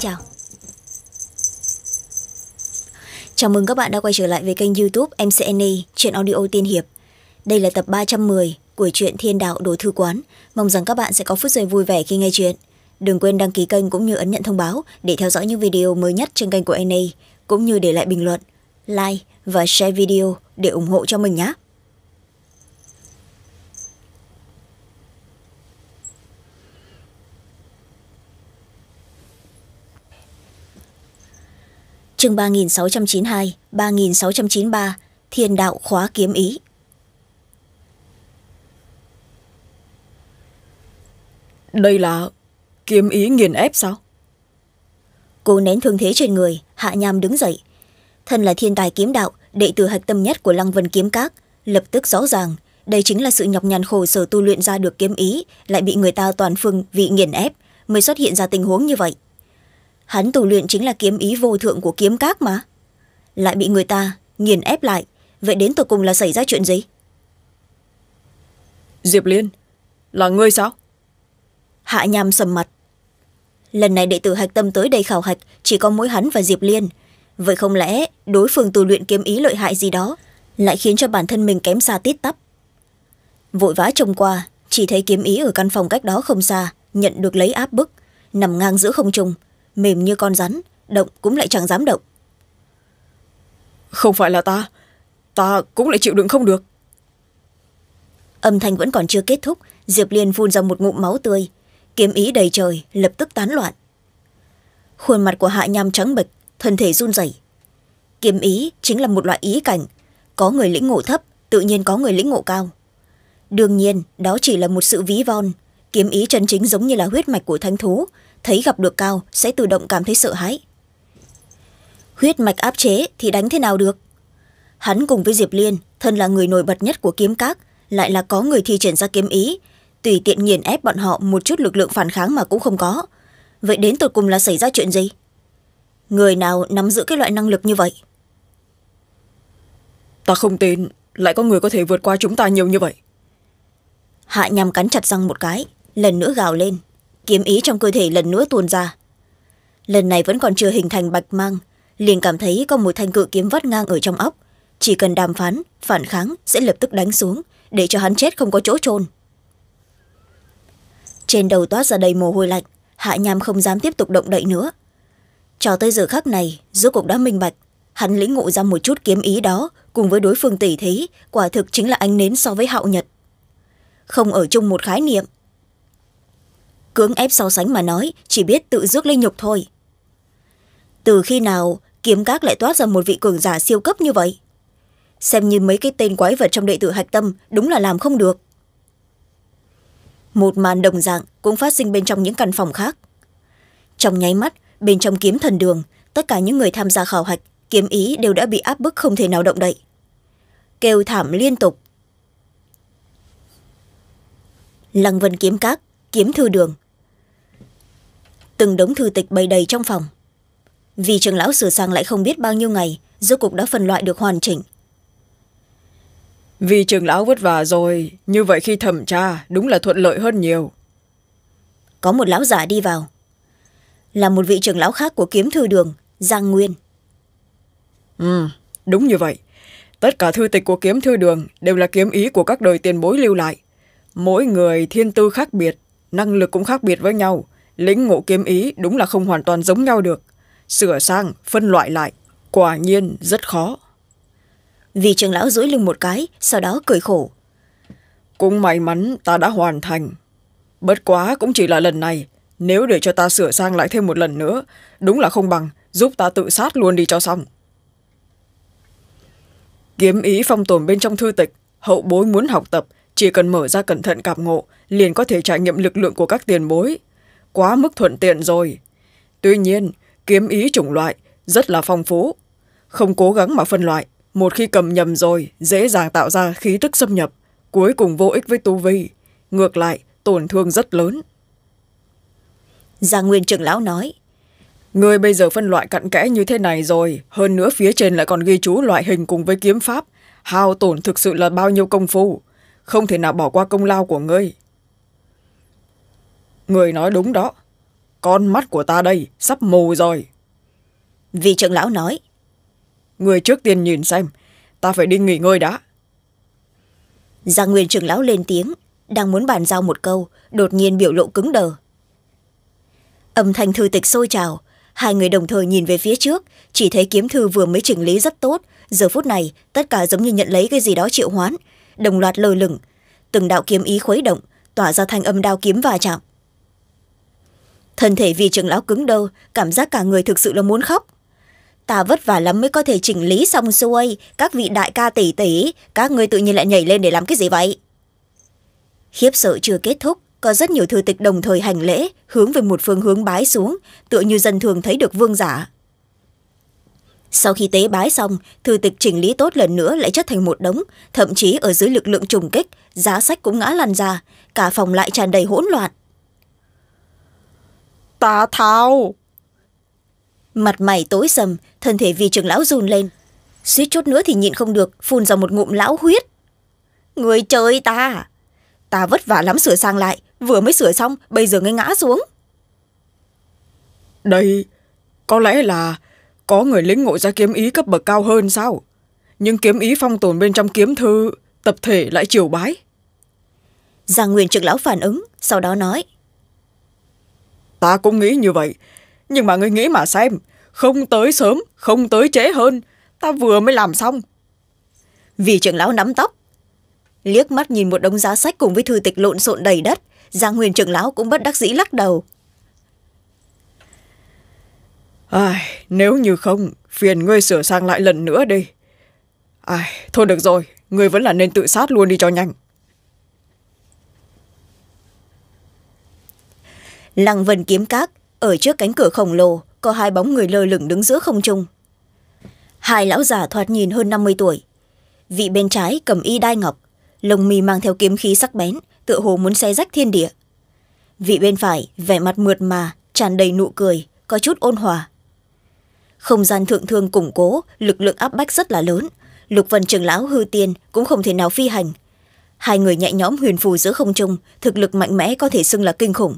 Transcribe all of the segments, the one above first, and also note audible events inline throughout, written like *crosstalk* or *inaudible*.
xin chào Chào mừng các bạn đã quay trở lại với kênh youtube MCNA Chuyện Audio Tiên Hiệp. Đây là tập ba trăm 310 của truyện Thiên Đạo Đồ Thư Quán. Mong rằng các bạn sẽ có phút giây vui vẻ khi nghe chuyện. Đừng quên đăng ký kênh cũng như ấn nhận thông báo để theo dõi những video mới nhất trên kênh của NA, cũng như để lại bình luận, like và share video để ủng hộ cho mình nhé. chương ba nghìn sáu trăm chín mươi hai ba nghìn sáu trăm chín mươi ba thiên đạo khóa kiếm ý đây là kiếm ý nghiền ép sao cô nén thương thế trên người hạ nham đứng dậy thân là thiên tài kiếm đạo đệ tử hạch tâm nhất của lăng vân kiếm các lập tức rõ ràng đây chính là sự nhọc nhằn khổ sở tu luyện ra được kiếm ý lại bị người ta toàn phương vị nghiền ép mới xuất hiện ra tình huống như vậy hắn tù luyện chính là kiếm ý vô thượng của kiếm các mà lại bị người ta nghiền ép lại vậy đến tột cùng là xảy ra chuyện gì diệp liên là ngươi sao hạ nham sầm mặt lần này đệ tử hạch tâm tới đây khảo hạch chỉ có mối hắn và diệp liên vậy không lẽ đối phương tù luyện kiếm ý lợi hại gì đó lại khiến cho bản thân mình kém xa tít tắp vội vã trông qua chỉ thấy kiếm ý ở căn phòng cách đó không xa nhận được lấy áp bức nằm ngang giữa không trung mềm như con rắn động cũng lại chẳng dám động không phải là ta ta cũng lại chịu đựng không được âm thanh vẫn còn chưa kết thúc diệp liên phun ra một ngụm máu tươi kiếm ý đầy trời lập tức tán loạn khuôn mặt của hạ nham trắng bệch thân thể run rẩy kiếm ý chính là một loại ý cảnh có người lĩnh ngộ thấp tự nhiên có người lĩnh ngộ cao đương nhiên đó chỉ là một sự ví von kiếm ý chân chính giống như là huyết mạch của thanh thú thấy gặp được cao sẽ tự động cảm thấy sợ hãi huyết mạch áp chế thì đánh thế nào được hắn cùng với diệp liên thân là người nổi bật nhất của kiếm các lại là có người thi triển ra kiếm ý tùy tiện nghiền ép bọn họ một chút lực lượng phản kháng mà cũng không có vậy đến tột cùng là xảy ra chuyện gì người nào nắm giữ cái loại năng lực như vậy ta không tin lại có người có thể vượt qua chúng ta nhiều như vậy hạ nhằm cắn chặt răng một cái lần nữa gào lên kiếm ý trong cơ thể lần nữa tuôn ra lần này vẫn còn chưa hình thành bạch mang liền cảm thấy có một thanh cự kiếm vắt ngang ở trong óc chỉ cần đàm phán phản kháng sẽ lập tức đánh xuống để cho hắn chết không có chỗ trôn trên đầu toát ra đầy mồ hôi lạnh hạ nham không dám tiếp tục động đậy nữa cho tới giờ khác này giữa cuộc đã minh bạch hắn lĩnh ngộ ra một chút kiếm ý đó cùng với đối phương tỷ thế quả thực chính là ánh nến so với hạo nhật không ở chung một khái niệm cưỡng ép so sánh mà nói chỉ biết tự rước lên nhục thôi từ khi nào kiếm các lại toát ra một vị cường giả siêu cấp như vậy xem như mấy cái tên quái vật trong đệ tử hạch tâm đúng là làm không được một màn đồng dạng cũng phát sinh bên trong những căn phòng khác trong nháy mắt bên trong kiếm thần đường tất cả những người tham gia khảo hạch kiếm ý đều đã bị áp bức không thể nào động đậy kêu thảm liên tục lăng vân kiếm các kiếm thư đường từng đống thư tịch bày đầy trong phòng vì trường lão sửa sang lại không biết bao nhiêu ngày do cục đã phân loại được hoàn chỉnh vì trường lão vất vả rồi như vậy khi thẩm tra đúng là thuận lợi hơn nhiều có một lão giả đi vào là một vị trường lão khác của kiếm thư đường giang nguyên ừ đúng như vậy tất cả thư tịch của kiếm thư đường đều là kiếm ý của các đời tiền bối lưu lại mỗi người thiên tư khác biệt năng lực cũng khác biệt với nhau lĩnh ngộ kiếm ý đúng là không hoàn toàn giống nhau được sửa sang phân loại lại quả nhiên rất khó vì trường lão duỗi lưng một cái sau đó cười khổ cũng may mắn ta đã hoàn thành bất quá cũng chỉ là lần này nếu để cho ta sửa sang lại thêm một lần nữa đúng là không bằng giúp ta tự sát luôn đi cho xong kiếm ý phong tồn bên trong thư tịch hậu bối muốn học tập chỉ cần mở ra cẩn thận cảm ngộ liền có thể trải nghiệm lực lượng của các tiền bối quá mức thuận tiện rồi tuy nhiên kiếm ý chủng loại rất là phong phú không cố gắng mà phân loại một khi cầm nhầm rồi dễ dàng tạo ra khí tức xâm nhập cuối cùng vô ích với tu vi ngược lại tổn thương rất lớn gia nguyên trưởng lão nói người bây giờ phân loại cặn kẽ như thế này rồi hơn nữa phía trên lại còn ghi chú loại hình cùng với kiếm pháp hào tổn thực sự là bao nhiêu công phu không thể nào bỏ qua công lao của ngươi người nói đúng đó con mắt của ta đây sắp mù rồi vị trưởng lão nói người trước tiên nhìn xem ta phải đi nghỉ ngơi đã gia nguyên trưởng lão lên tiếng đang muốn bàn giao một câu đột nhiên biểu lộ cứng đờ âm thanh thư tịch sôi trào hai người đồng thời nhìn về phía trước chỉ thấy kiếm thư vừa mới chỉnh lý rất tốt giờ phút này tất cả giống như nhận lấy cái gì đó triệu hoán đồng loạt lơ lửng từng đạo kiếm ý khuấy động tỏa ra thanh âm đao kiếm va chạm thân thể vì trường lão cứng đầu cảm giác cả người thực sự là muốn khóc ta vất vả lắm mới có thể chỉnh lý xong xuôi các vị đại ca tỷ tỷ các ngươi tự nhiên lại nhảy lên để làm cái gì vậy khiếp sợ chưa kết thúc có rất nhiều thư tịch đồng thời hành lễ hướng về một phương hướng bái xuống tựa như dân thường thấy được vương giả sau khi tế bái xong thư tịch chỉnh lý tốt lần nữa lại chất thành một đống thậm chí ở dưới lực lượng trùng kích giá sách cũng ngã lăn ra cả phòng lại tràn đầy hỗn loạn tà thao mặt mày tối sầm thân thể vì trưởng lão run lên suýt chút nữa thì nhịn không được phun ra một ngụm lão huyết người chơi ta ta vất vả lắm sửa sang lại vừa mới sửa xong bây giờ ngay ngã xuống đây có lẽ là có người lính ngộ ra kiếm ý cấp bậc cao hơn sao nhưng kiếm ý phong tồn bên trong kiếm thư tập thể lại chiều bái giang nguyên trực lão phản ứng sau đó nói ta cũng nghĩ như vậy nhưng mà ngươi nghĩ mà xem không tới sớm không tới trễ hơn ta vừa mới làm xong vì trưởng lão nắm tóc liếc mắt nhìn một đống giá sách cùng với thư tịch lộn xộn đầy đất giang huyền trưởng lão cũng bất đắc dĩ lắc đầu ai nếu như không phiền ngươi sửa sang lại lần nữa đi ai thôi được rồi ngươi vẫn là nên tự sát luôn đi cho nhanh lăng vân kiếm cát ở trước cánh cửa khổng lồ có hai bóng người lơ lửng đứng giữa không trung hai lão già thoạt nhìn hơn năm mươi tuổi vị bên trái cầm y đai ngọc lồng mì mang theo kiếm khí sắc bén tựa hồ muốn xe rách thiên địa vị bên phải vẻ mặt mượt mà tràn đầy nụ cười có chút ôn hòa không gian thượng thương củng cố lực lượng áp bách rất là lớn lục vân trường lão hư tiên cũng không thể nào phi hành hai người nhẹ nhõm huyền phù giữa không trung thực lực mạnh mẽ có thể xưng là kinh khủng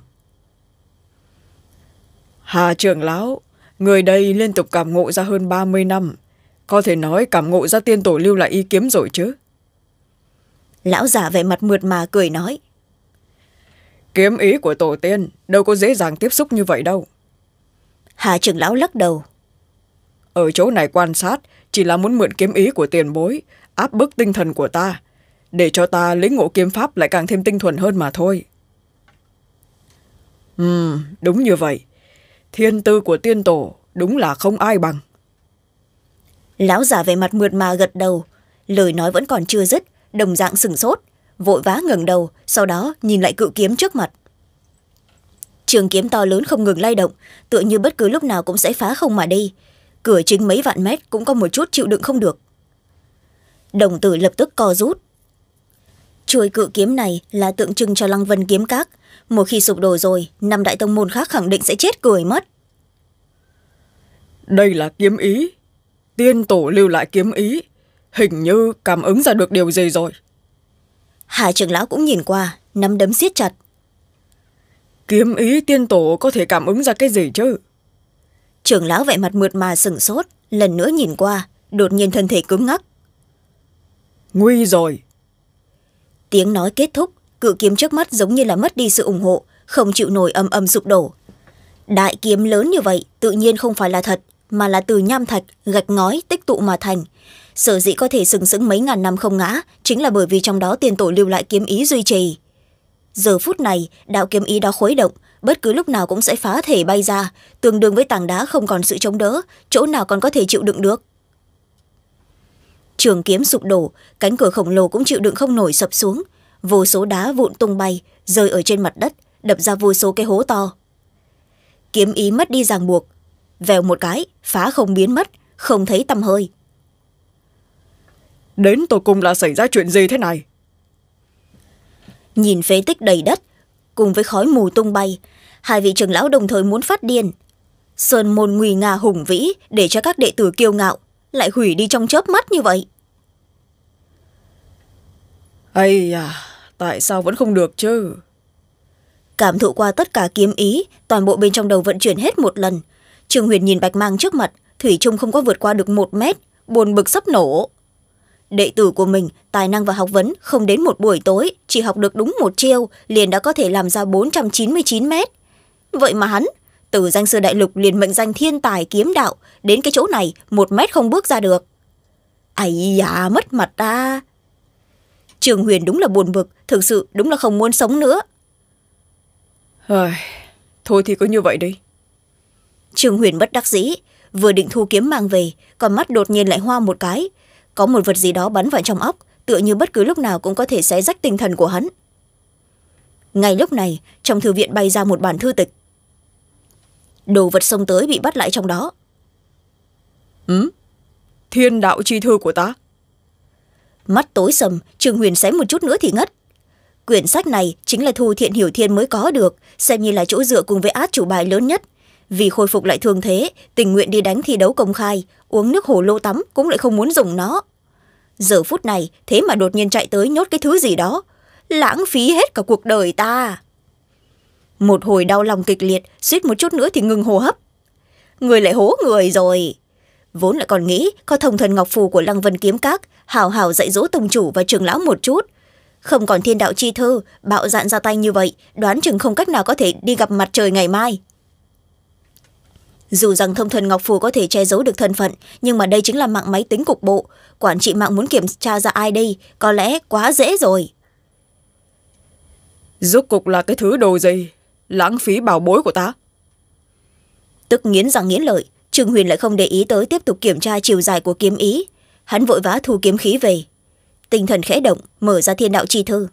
Hà trưởng lão, người đây liên tục cảm ngộ ra hơn ba mươi năm. Có thể nói cảm ngộ ra tiên tổ lưu lại ý kiếm rồi chứ. Lão giả vẻ mặt mượt mà cười nói. Kiếm ý của tổ tiên đâu có dễ dàng tiếp xúc như vậy đâu. Hà trưởng lão lắc đầu. Ở chỗ này quan sát chỉ là muốn mượn kiếm ý của tiền bối, áp bức tinh thần của ta, để cho ta lĩnh ngộ kiếm pháp lại càng thêm tinh thuần hơn mà thôi. Ừ, đúng như vậy thiên tư của tiên tổ đúng là không ai bằng lão giả về mặt mượt mà gật đầu lời nói vẫn còn chưa dứt đồng dạng sửng sốt vội vã ngẩng đầu sau đó nhìn lại cự kiếm trước mặt trường kiếm to lớn không ngừng lay động tựa như bất cứ lúc nào cũng sẽ phá không mà đi cửa chính mấy vạn mét cũng có một chút chịu đựng không được đồng tử lập tức co rút chuôi cự kiếm này là tượng trưng cho lăng vân kiếm các một khi sụp đổ rồi năm đại tông môn khác khẳng định sẽ chết cười mất đây là kiếm ý tiên tổ lưu lại kiếm ý hình như cảm ứng ra được điều gì rồi hà trưởng lão cũng nhìn qua nắm đấm siết chặt kiếm ý tiên tổ có thể cảm ứng ra cái gì chứ trưởng lão vẻ mặt mượt mà sửng sốt lần nữa nhìn qua đột nhiên thân thể cứng ngắc nguy rồi tiếng nói kết thúc cự kiếm trước mắt giống như là mất đi sự ủng hộ không chịu nổi âm âm sụp đổ đại kiếm lớn như vậy tự nhiên không phải là thật mà là từ nham thạch gạch ngói tích tụ mà thành sở dĩ có thể sừng sững mấy ngàn năm không ngã chính là bởi vì trong đó tiền tổ lưu lại kiếm ý duy trì giờ phút này đạo kiếm ý đó khuấy động bất cứ lúc nào cũng sẽ phá thể bay ra tương đương với tảng đá không còn sự chống đỡ chỗ nào còn có thể chịu đựng được trường kiếm sụp đổ cánh cửa khổng lồ cũng chịu đựng không nổi sập xuống vô số đá vụn tung bay rơi ở trên mặt đất đập ra vô số cái hố to kiếm ý mất đi ràng buộc vèo một cái phá không biến mất không thấy tăm hơi đến tôi cùng là xảy ra chuyện gì thế này nhìn phế tích đầy đất cùng với khói mù tung bay hai vị trưởng lão đồng thời muốn phát điên sơn môn nguy nga hùng vĩ để cho các đệ tử kiêu ngạo lại hủy đi trong chớp mắt như vậy ây à tại sao vẫn không được chứ cảm thụ qua tất cả kiếm ý toàn bộ bên trong đầu vận chuyển hết một lần trương huyền nhìn bạch mang trước mặt thủy trung không có vượt qua được một mét buồn bực sắp nổ đệ tử của mình tài năng và học vấn không đến một buổi tối chỉ học được đúng một chiêu liền đã có thể làm ra bốn trăm chín mươi chín mét vậy mà hắn từ danh sư đại lục liền mệnh danh thiên tài kiếm đạo đến cái chỗ này một mét không bước ra được ây da mất mặt ta trường huyền đúng là buồn bực thực sự đúng là không muốn sống nữa thôi thì cứ như vậy đi trường huyền bất đắc dĩ vừa định thu kiếm mang về còn mắt đột nhiên lại hoa một cái có một vật gì đó bắn vào trong óc tựa như bất cứ lúc nào cũng có thể xé rách tinh thần của hắn ngay lúc này trong thư viện bay ra một bản thư tịch đồ vật xông tới bị bắt lại trong đó ừ? thiên đạo chi thư của ta mắt tối sầm trường huyền sánh một chút nữa thì ngất quyển sách này chính là thu thiện hiểu thiên mới có được xem như là chỗ dựa cùng với át chủ bài lớn nhất vì khôi phục lại thương thế tình nguyện đi đánh thi đấu công khai uống nước hồ lô tắm cũng lại không muốn dùng nó giờ phút này thế mà đột nhiên chạy tới nhốt cái thứ gì đó lãng phí hết cả cuộc đời ta một hồi đau lòng kịch liệt suýt một chút nữa thì ngừng hô hấp người lại hố người rồi vốn lại còn nghĩ có thông thần ngọc phù của lăng vân kiếm các hào hào dạy dỗ tông chủ và trường lão một chút không còn thiên đạo chi thư bạo dạn ra tay như vậy đoán chừng không cách nào có thể đi gặp mặt trời ngày mai dù rằng thông thần ngọc phù có thể che giấu được thân phận nhưng mà đây chính là mạng máy tính cục bộ quản trị mạng muốn kiểm tra ra ai đây có lẽ quá dễ rồi rốt cục là cái thứ đồ gì lãng phí bảo bối của ta tức nghiến rằng nghiến lợi trương huyền lại không để ý tới tiếp tục kiểm tra chiều dài của kiếm ý hắn vội vã thu kiếm khí về tinh thần khẽ động mở ra thiên đạo chi thư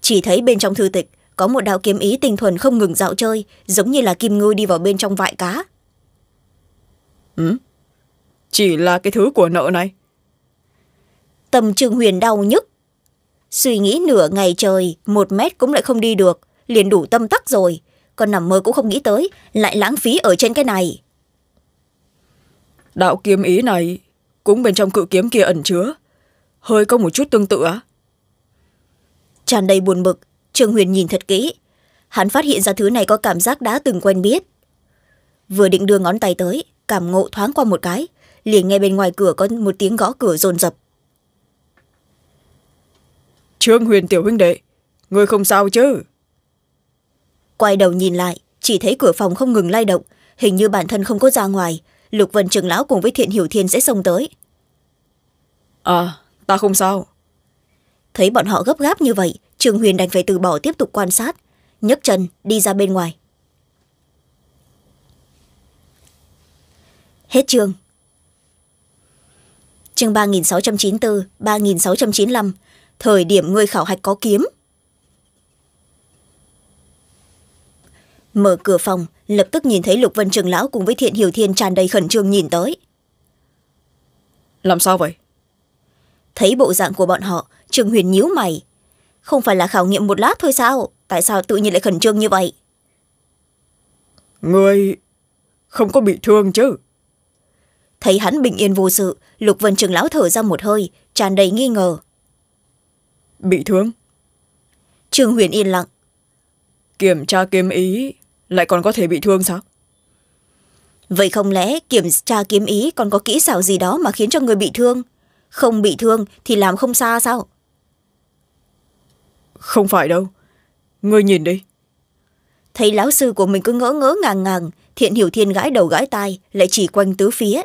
chỉ thấy bên trong thư tịch có một đạo kiếm ý tinh thuần không ngừng dạo chơi giống như là kim ngư đi vào bên trong vại cá ừ? chỉ là cái thứ của nợ này Tâm trương huyền đau nhức suy nghĩ nửa ngày trời một mét cũng lại không đi được liền đủ tâm tắc rồi còn nằm mơ cũng không nghĩ tới lại lãng phí ở trên cái này đạo kiếm ý này cũng bên trong cự kiếm kia ẩn chứa hơi có một chút tương tự á tràn đầy buồn bực trương huyền nhìn thật kỹ hắn phát hiện ra thứ này có cảm giác đã từng quen biết vừa định đưa ngón tay tới cảm ngộ thoáng qua một cái liền nghe bên ngoài cửa có một tiếng gõ cửa rồn rập trương huyền tiểu huynh đệ ngươi không sao chứ quay đầu nhìn lại chỉ thấy cửa phòng không ngừng lay động hình như bản thân không có ra ngoài lục vân trường lão cùng với thiện hiểu thiên sẽ xông tới à ta không sao thấy bọn họ gấp gáp như vậy trường huyền đành phải từ bỏ tiếp tục quan sát nhấc chân đi ra bên ngoài hết chương chương ba nghìn sáu trăm chín mươi bốn ba nghìn sáu trăm chín mươi năm thời điểm người khảo hạch có kiếm mở cửa phòng lập tức nhìn thấy lục vân trường lão cùng với thiện hiểu thiên tràn đầy khẩn trương nhìn tới làm sao vậy thấy bộ dạng của bọn họ trường huyền nhíu mày không phải là khảo nghiệm một lát thôi sao tại sao tự nhiên lại khẩn trương như vậy người không có bị thương chứ thấy hắn bình yên vô sự lục vân trường lão thở ra một hơi tràn đầy nghi ngờ bị thương trường huyền yên lặng kiểm tra kiếm ý lại còn có thể bị thương sao vậy không lẽ kiểm tra kiếm ý còn có kỹ xảo gì đó mà khiến cho người bị thương không bị thương thì làm không xa sao không phải đâu ngươi nhìn đi thấy lão sư của mình cứ ngỡ ngỡ ngàng ngàng thiện hiểu thiên gãi đầu gãi tai lại chỉ quanh tứ phía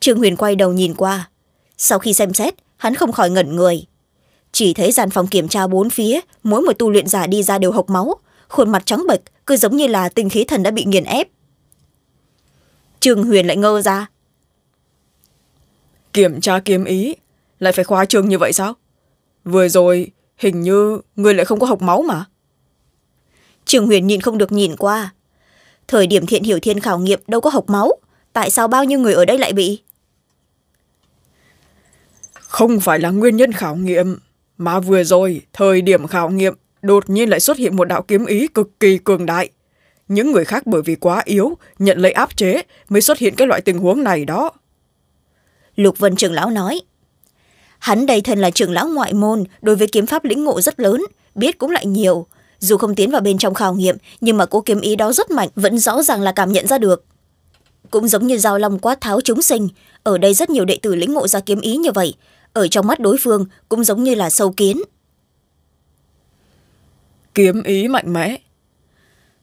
trương huyền quay đầu nhìn qua sau khi xem xét hắn không khỏi ngẩn người chỉ thấy gian phòng kiểm tra bốn phía mỗi một tu luyện giả đi ra đều hộc máu khuôn mặt trắng bệch cứ giống như là tinh khí thần đã bị nghiền ép trương huyền lại ngơ ra kiểm tra kiếm ý lại phải khóa trương như vậy sao vừa rồi hình như người lại không có học máu mà trương huyền nhìn không được nhìn qua thời điểm thiện hiểu thiên khảo nghiệm đâu có học máu tại sao bao nhiêu người ở đây lại bị không phải là nguyên nhân khảo nghiệm mà vừa rồi thời điểm khảo nghiệm đột nhiên lại xuất hiện một đạo kiếm ý cực kỳ cường đại những người khác bởi vì quá yếu nhận lấy áp chế mới xuất hiện cái loại tình huống này đó lục vân trưởng lão nói hắn đây thân là trưởng lão ngoại môn đối với kiếm pháp lĩnh ngộ rất lớn biết cũng lại nhiều dù không tiến vào bên trong khảo nghiệm nhưng mà cố kiếm ý đó rất mạnh vẫn rõ ràng là cảm nhận ra được cũng giống như giao long quát tháo chúng sinh ở đây rất nhiều đệ tử lĩnh ngộ ra kiếm ý như vậy ở trong mắt đối phương cũng giống như là sâu kiến kiếm ý mạnh mẽ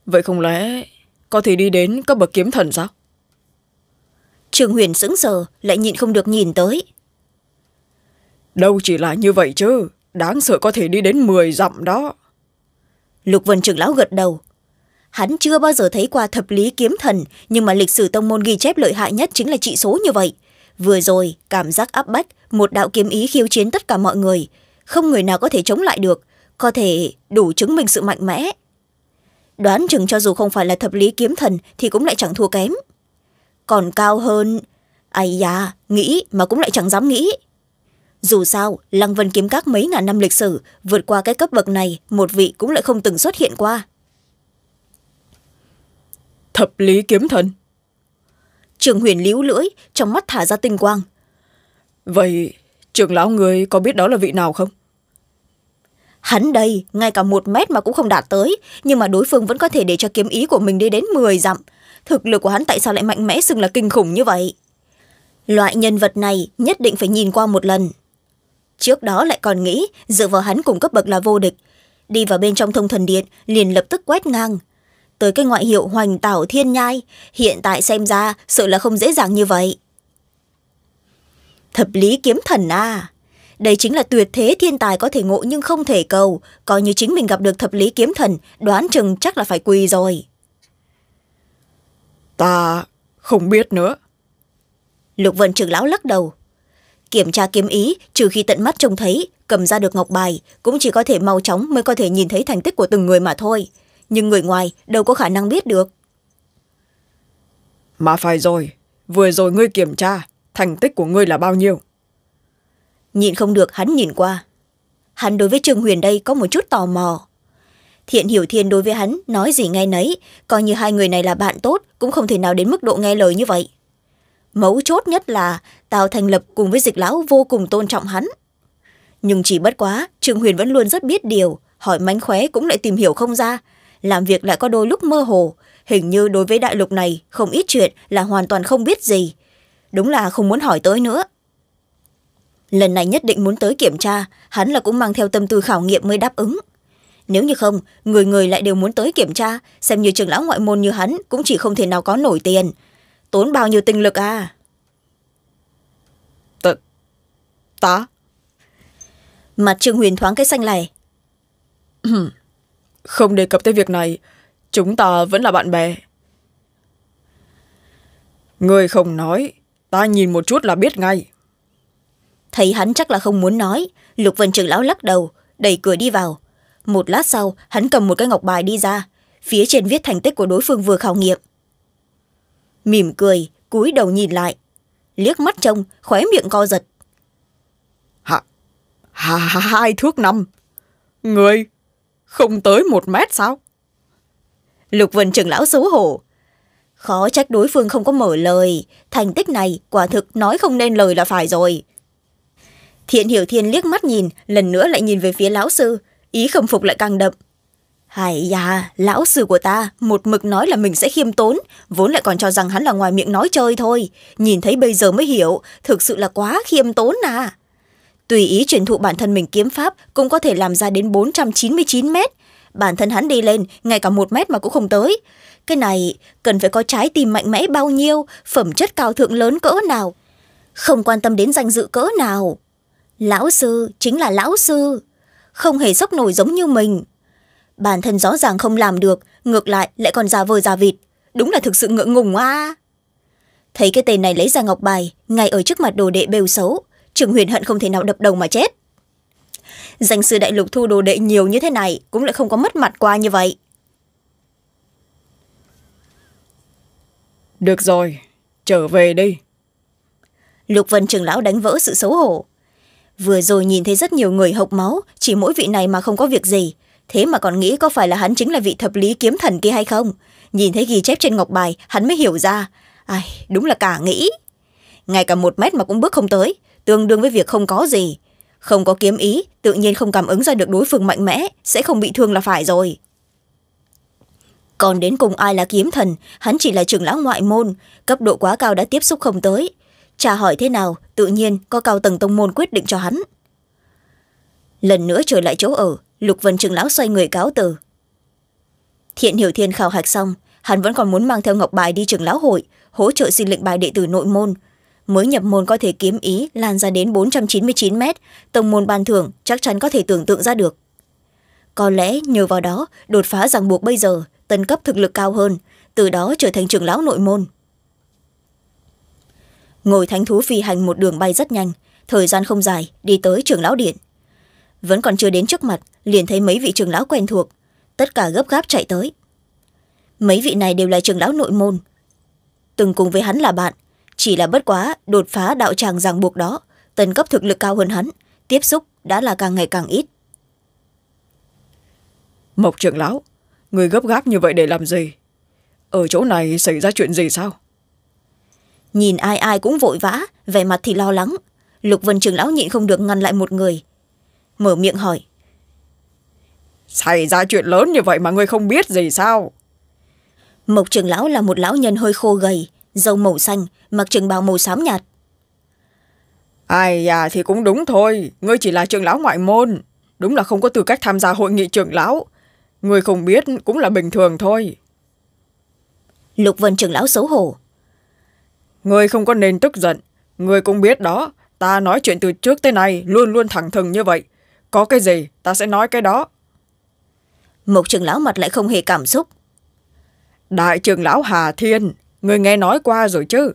vậy không lẽ có thể đi đến các bậc kiếm thần sao trường huyền sững sờ lại nhịn không được nhìn tới đâu chỉ là như vậy chứ đáng sợ có thể đi đến m dặm đó lục vân trưởng lão gật đầu hắn chưa bao giờ thấy qua thập lý kiếm thần nhưng mà lịch sử tông môn ghi chép lợi hại nhất chính là trị số như vậy vừa rồi cảm giác áp bách một đạo kiếm ý khiêu chiến tất cả mọi người không người nào có thể chống lại được có thể đủ chứng minh sự mạnh mẽ đoán chừng cho dù không phải là thập lý kiếm thần thì cũng lại chẳng thua kém còn cao hơn ai da nghĩ mà cũng lại chẳng dám nghĩ dù sao lăng vân kiếm các mấy ngàn năm lịch sử vượt qua cái cấp bậc này một vị cũng lại không từng xuất hiện qua thập lý kiếm thần trường huyền líu lưỡi trong mắt thả ra tinh quang vậy trường lão người có biết đó là vị nào không hắn đây ngay cả một mét mà cũng không đạt tới nhưng mà đối phương vẫn có thể để cho kiếm ý của mình đi đến m dặm thực lực của hắn tại sao lại mạnh mẽ xưng là kinh khủng như vậy loại nhân vật này nhất định phải nhìn qua một lần trước đó lại còn nghĩ dựa vào hắn cùng cấp bậc là vô địch đi vào bên trong thông thần điện liền lập tức quét ngang tới cái ngoại hiệu hoành tảo thiên nhai hiện tại xem ra sợ là không dễ dàng như vậy thập lý kiếm thần à đây chính là tuyệt thế thiên tài có thể ngộ nhưng không thể cầu coi như chính mình gặp được thập lý kiếm thần đoán chừng chắc là phải quỳ rồi ta không biết nữa lục vân trưởng lão lắc đầu kiểm tra kiếm ý trừ khi tận mắt trông thấy cầm ra được ngọc bài cũng chỉ có thể mau chóng mới có thể nhìn thấy thành tích của từng người mà thôi nhưng người ngoài đâu có khả năng biết được mà phải rồi vừa rồi ngươi kiểm tra thành tích của ngươi là bao nhiêu nhìn không được hắn nhìn qua hắn đối với trương huyền đây có một chút tò mò thiện hiểu thiên đối với hắn nói gì nghe nấy coi như hai người này là bạn tốt cũng không thể nào đến mức độ nghe lời như vậy mấu chốt nhất là tào thành lập cùng với dịch lão vô cùng tôn trọng hắn nhưng chỉ bất quá trương huyền vẫn luôn rất biết điều hỏi mánh khóe cũng lại tìm hiểu không ra làm việc lại có đôi lúc mơ hồ hình như đối với đại lục này không ít chuyện là hoàn toàn không biết gì đúng là không muốn hỏi tới nữa lần này nhất định muốn tới kiểm tra hắn là cũng mang theo tâm tư khảo nghiệm mới đáp ứng nếu như không người người lại đều muốn tới kiểm tra xem như trường lão ngoại môn như hắn cũng chỉ không thể nào có nổi tiền tốn bao nhiêu tinh lực à tạ tá mặt trương huyền thoáng cái xanh này *clears throat* không đề cập tới việc này chúng ta vẫn là bạn bè người không nói ta nhìn một chút là biết ngay thấy hắn chắc là không muốn nói lục vân trưởng lão lắc đầu đẩy cửa đi vào một lát sau hắn cầm một cái ngọc bài đi ra phía trên viết thành tích của đối phương vừa khảo nghiệm mỉm cười cúi đầu nhìn lại liếc mắt trông khóe miệng co giật hạ ha, hai thước năm người không tới một mét sao lục vân trưởng lão xấu hổ khó trách đối phương không có mở lời thành tích này quả thực nói không nên lời là phải rồi thiện hiểu thiên liếc mắt nhìn lần nữa lại nhìn về phía lão sư ý khâm phục lại càng đậm hãy da lão sư của ta một mực nói là mình sẽ khiêm tốn vốn lại còn cho rằng hắn là ngoài miệng nói chơi thôi nhìn thấy bây giờ mới hiểu thực sự là quá khiêm tốn nà tùy ý truyền thụ bản thân mình kiếm pháp cũng có thể làm ra đến bốn trăm chín mươi chín mét bản thân hắn đi lên ngay cả một mét mà cũng không tới cái này cần phải có trái tim mạnh mẽ bao nhiêu phẩm chất cao thượng lớn cỡ nào không quan tâm đến danh dự cỡ nào lão sư chính là lão sư không hề sốc nổi giống như mình bản thân rõ ràng không làm được ngược lại lại còn già vờ già vịt đúng là thực sự ngượng ngùng à. thấy cái tên này lấy ra ngọc bài ngay ở trước mặt đồ đệ bêu xấu trường huyền hận không thể nào đập đầu mà chết danh sư đại lục thu đồ đệ nhiều như thế này cũng lại không có mất mặt qua như vậy được rồi trở về đi lục vân trường lão đánh vỡ sự xấu hổ vừa rồi nhìn thấy rất nhiều người hộc máu chỉ mỗi vị này mà không có việc gì thế mà còn nghĩ có phải là hắn chính là vị thập lý kiếm thần kia hay không nhìn thấy ghi chép trên ngọc bài hắn mới hiểu ra ai đúng là cả nghĩ ngay cả một mét mà cũng bước không tới tương đương với việc không có gì không có kiếm ý tự nhiên không cảm ứng ra được đối phương mạnh mẽ sẽ không bị thương là phải rồi còn đến cùng ai là kiếm thần hắn chỉ là trưởng lão ngoại môn cấp độ quá cao đã tiếp xúc không tới trả hỏi thế nào tự nhiên có cao tầng tông môn quyết định cho hắn lần nữa trở lại chỗ ở lục vân trường lão xoay người cáo từ thiện hiểu thiên khảo hạch xong hắn vẫn còn muốn mang theo ngọc bài đi trường lão hội hỗ trợ xin lệnh bài đệ tử nội môn mới nhập môn có thể kiếm ý lan ra đến bốn trăm chín mươi chín m tông môn ban thưởng chắc chắn có thể tưởng tượng ra được có lẽ nhờ vào đó đột phá ràng buộc bây giờ tân cấp thực lực cao hơn từ đó trở thành trưởng lão nội môn ngồi thánh thú phi hành một đường bay rất nhanh thời gian không dài đi tới trường lão điện vẫn còn chưa đến trước mặt liền thấy mấy vị trường lão quen thuộc tất cả gấp gáp chạy tới mấy vị này đều là trường lão nội môn từng cùng với hắn là bạn chỉ là bất quá đột phá đạo tràng ràng buộc đó tần cấp thực lực cao hơn hắn tiếp xúc đã là càng ngày càng ít mộc trường lão người gấp gáp như vậy để làm gì ở chỗ này xảy ra chuyện gì sao nhìn ai ai cũng vội vã vẻ mặt thì lo lắng lục vân trường lão nhịn không được ngăn lại một người mở miệng hỏi xảy ra chuyện lớn như vậy mà ngươi không biết gì sao mộc trường lão là một lão nhân hơi khô gầy dâu màu xanh mặc trường bào màu xám nhạt ai à thì cũng đúng thôi ngươi chỉ là trường lão ngoại môn đúng là không có tư cách tham gia hội nghị trường lão ngươi không biết cũng là bình thường thôi lục vân trường lão xấu hổ người không có nên tức giận người cũng biết đó ta nói chuyện từ trước tới nay luôn luôn thẳng thừng như vậy có cái gì ta sẽ nói cái đó mục trường lão mặt lại không hề cảm xúc đại trường lão hà thiên người nghe nói qua rồi chứ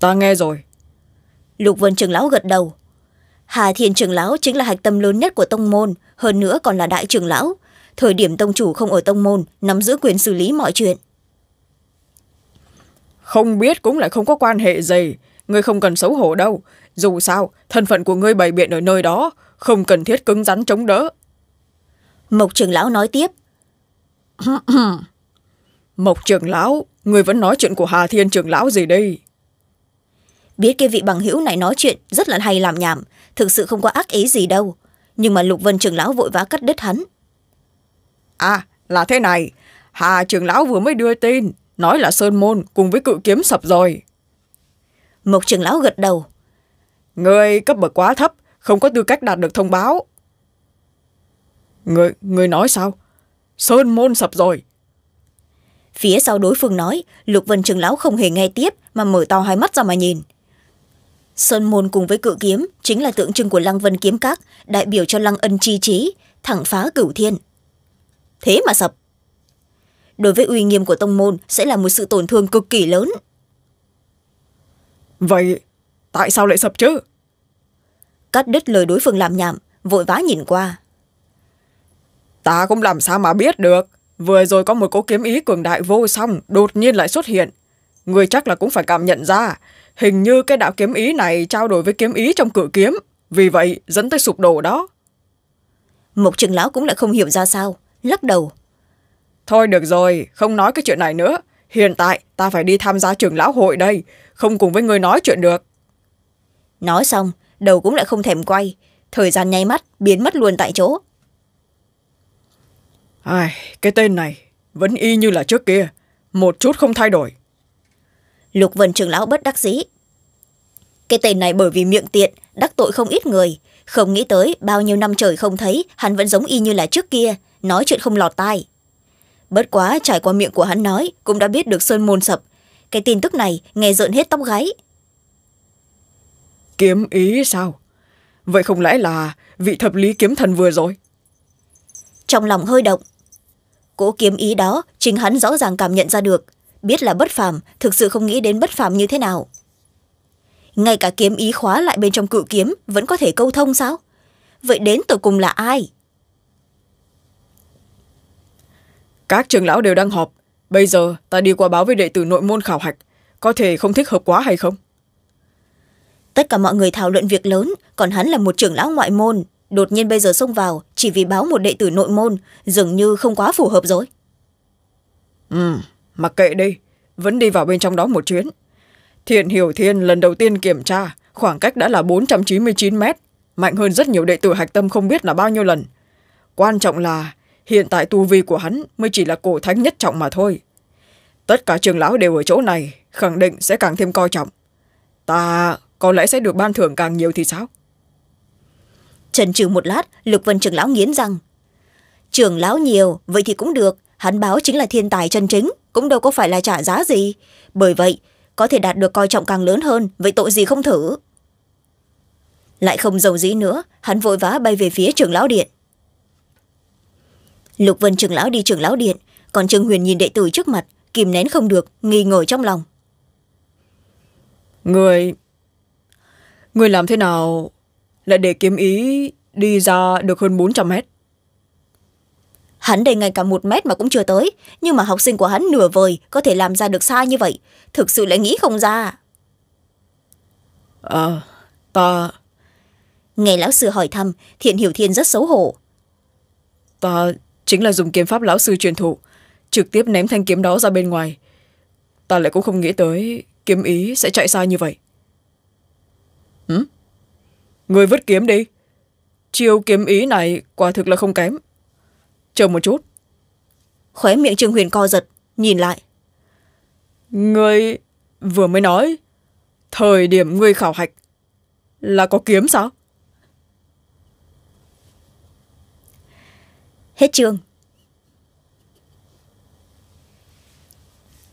ta nghe rồi lục vân trường lão gật đầu hà thiên trường lão chính là hạch tâm lớn nhất của tông môn hơn nữa còn là đại trường lão thời điểm tông chủ không ở tông môn nắm giữ quyền xử lý mọi chuyện không biết cũng lại không có quan hệ gì ngươi không cần xấu hổ đâu dù sao thân phận của ngươi bày biện ở nơi đó không cần thiết cứng rắn chống đỡ mộc trưởng lão nói tiếp *clears throat* mộc trưởng lão ngươi vẫn nói chuyện của hà thiên trưởng lão gì đây biết cái vị bằng hữu này nói chuyện rất là hay làm nhảm thực sự không có ác ý gì đâu nhưng mà lục vân trưởng lão vội vã cắt đứt hắn à là thế này hà trưởng lão vừa mới đưa tin nói là sơn môn cùng với cự kiếm sập rồi mộc trường lão gật đầu người cấp bậc quá thấp không có tư cách đạt được thông báo người người nói sao sơn môn sập rồi phía sau đối phương nói lục vân trường lão không hề nghe tiếp mà mở to hai mắt ra mà nhìn sơn môn cùng với cự kiếm chính là tượng trưng của lăng vân kiếm các đại biểu cho lăng ân chi trí thẳng phá cửu thiên thế mà sập đối với uy nghiêm của tông môn sẽ là một sự tổn thương cực kỳ lớn vậy tại sao lại sập chứ cắt đứt lời đối phương làm nhảm vội vã nhìn qua ta cũng làm sao mà biết được vừa rồi có một cố kiếm ý cường đại vô song đột nhiên lại xuất hiện người chắc là cũng phải cảm nhận ra hình như cái đạo kiếm ý này trao đổi với kiếm ý trong cửa kiếm vì vậy dẫn tới sụp đổ đó mục trường lão cũng lại không hiểu ra sao lắc đầu thôi được rồi không nói cái chuyện này nữa hiện tại ta phải đi tham gia trường lão hội đây không cùng với người nói chuyện được nói xong đầu cũng lại không thèm quay thời gian nháy mắt biến mất luôn tại chỗ ai cái tên này vẫn y như là trước kia một chút không thay đổi lục vân trường lão bất đắc dĩ cái tên này bởi vì miệng tiện đắc tội không ít người không nghĩ tới bao nhiêu năm trời không thấy hắn vẫn giống y như là trước kia nói chuyện không lọt tai bất quá trải qua miệng của hắn nói cũng đã biết được sơn môn sập cái tin tức này nghe rợn hết tóc gáy kiếm ý sao vậy không lẽ là vị thập lý kiếm thần vừa rồi trong lòng hơi động cỗ kiếm ý đó chính hắn rõ ràng cảm nhận ra được biết là bất phàm thực sự không nghĩ đến bất phàm như thế nào ngay cả kiếm ý khóa lại bên trong cự kiếm vẫn có thể câu thông sao vậy đến tổ cùng là ai các trưởng lão đều đang họp bây giờ ta đi qua báo với đệ tử nội môn khảo hạch có thể không thích hợp quá hay không tất cả mọi người thảo luận việc lớn còn hắn là một trưởng lão ngoại môn đột nhiên bây giờ xông vào chỉ vì báo một đệ tử nội môn dường như không quá phù hợp rồi ừ mặc kệ đi vẫn đi vào bên trong đó một chuyến thiện hiểu thiên lần đầu tiên kiểm tra khoảng cách đã là bốn trăm chín mươi chín m mạnh hơn rất nhiều đệ tử hạch tâm không biết là bao nhiêu lần quan trọng là hiện tại tu vi của hắn mới chỉ là cổ thánh nhất trọng mà thôi tất cả trường lão đều ở chỗ này khẳng định sẽ càng thêm coi trọng ta có lẽ sẽ được ban thưởng càng nhiều thì sao trần trừ một lát lục vân trường lão nghiến rằng trường lão nhiều vậy thì cũng được hắn báo chính là thiên tài chân chính cũng đâu có phải là trả giá gì bởi vậy có thể đạt được coi trọng càng lớn hơn vậy tội gì không thử lại không giàu dĩ nữa hắn vội vã bay về phía trường lão điện lục vân trưởng lão đi trưởng lão điện còn trương huyền nhìn đệ tử trước mặt kìm nén không được nghi ngờ trong lòng người người làm thế nào lại để kiếm ý đi ra được hơn bốn trăm mét hắn đây ngay cả một mét mà cũng chưa tới nhưng mà học sinh của hắn nửa vời có thể làm ra được xa như vậy thực sự lại nghĩ không ra à, ta nghe lão sư hỏi thăm thiện hiểu thiên rất xấu hổ ta chính là dùng kiếm pháp lão sư truyền thụ trực tiếp ném thanh kiếm đó ra bên ngoài ta lại cũng không nghĩ tới kiếm ý sẽ chạy xa như vậy ừ? người vứt kiếm đi chiêu kiếm ý này quả thực là không kém chờ một chút khóe miệng trương huyền co giật nhìn lại người vừa mới nói thời điểm người khảo hạch là có kiếm sao hết chương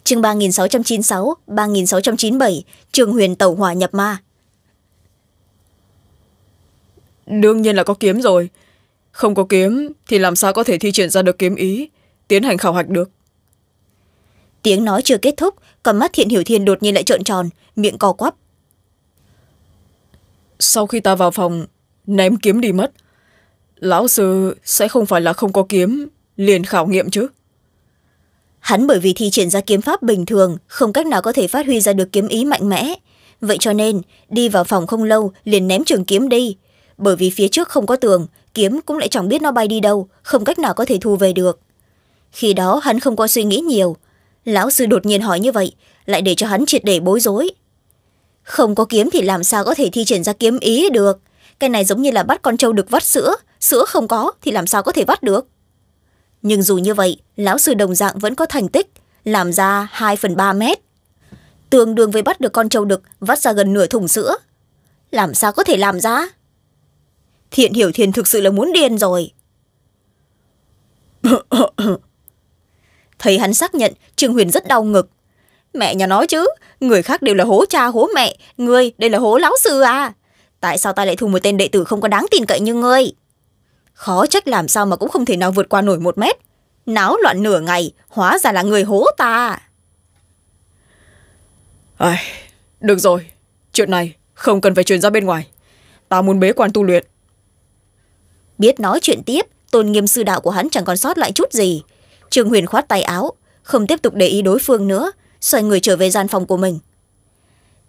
chương ba nghìn sáu trăm chín mươi sáu ba nghìn sáu trăm chín mươi bảy trường huyền tẩu hỏa nhập ma đương nhiên là có kiếm rồi không có kiếm thì làm sao có thể thi triển ra được kiếm ý tiến hành khảo hạch được tiếng nói chưa kết thúc còn mắt thiện hiểu thiên đột nhiên lại trợn tròn miệng co quắp sau khi ta vào phòng ném kiếm đi mất lão sư sẽ không phải là không có kiếm liền khảo nghiệm chứ hắn bởi vì thi triển ra kiếm pháp bình thường không cách nào có thể phát huy ra được kiếm ý mạnh mẽ vậy cho nên đi vào phòng không lâu liền ném trường kiếm đi bởi vì phía trước không có tường kiếm cũng lại chẳng biết nó bay đi đâu không cách nào có thể thu về được khi đó hắn không có suy nghĩ nhiều lão sư đột nhiên hỏi như vậy lại để cho hắn triệt để bối rối không có kiếm thì làm sao có thể thi triển ra kiếm ý được cái này giống như là bắt con trâu được vắt sữa sữa không có thì làm sao có thể vắt được nhưng dù như vậy lão sư đồng dạng vẫn có thành tích làm ra hai phần ba mét tương đương với bắt được con trâu đực vắt ra gần nửa thùng sữa làm sao có thể làm ra thiện hiểu thiền thực sự là muốn điên rồi *coughs* thấy hắn xác nhận trương huyền rất đau ngực mẹ nhà nói chứ người khác đều là hố cha hố mẹ ngươi đây là hố lão sư à tại sao ta lại thu một tên đệ tử không có đáng tin cậy như ngươi khó trách làm sao mà cũng không thể nào vượt qua nổi một mét náo loạn nửa ngày hóa ra là người hố ta ai được rồi chuyện này không cần phải truyền ra bên ngoài ta muốn bế quan tu luyện biết nói chuyện tiếp tôn nghiêm sư đạo của hắn chẳng còn sót lại chút gì trương huyền khoát tay áo không tiếp tục để ý đối phương nữa xoay người trở về gian phòng của mình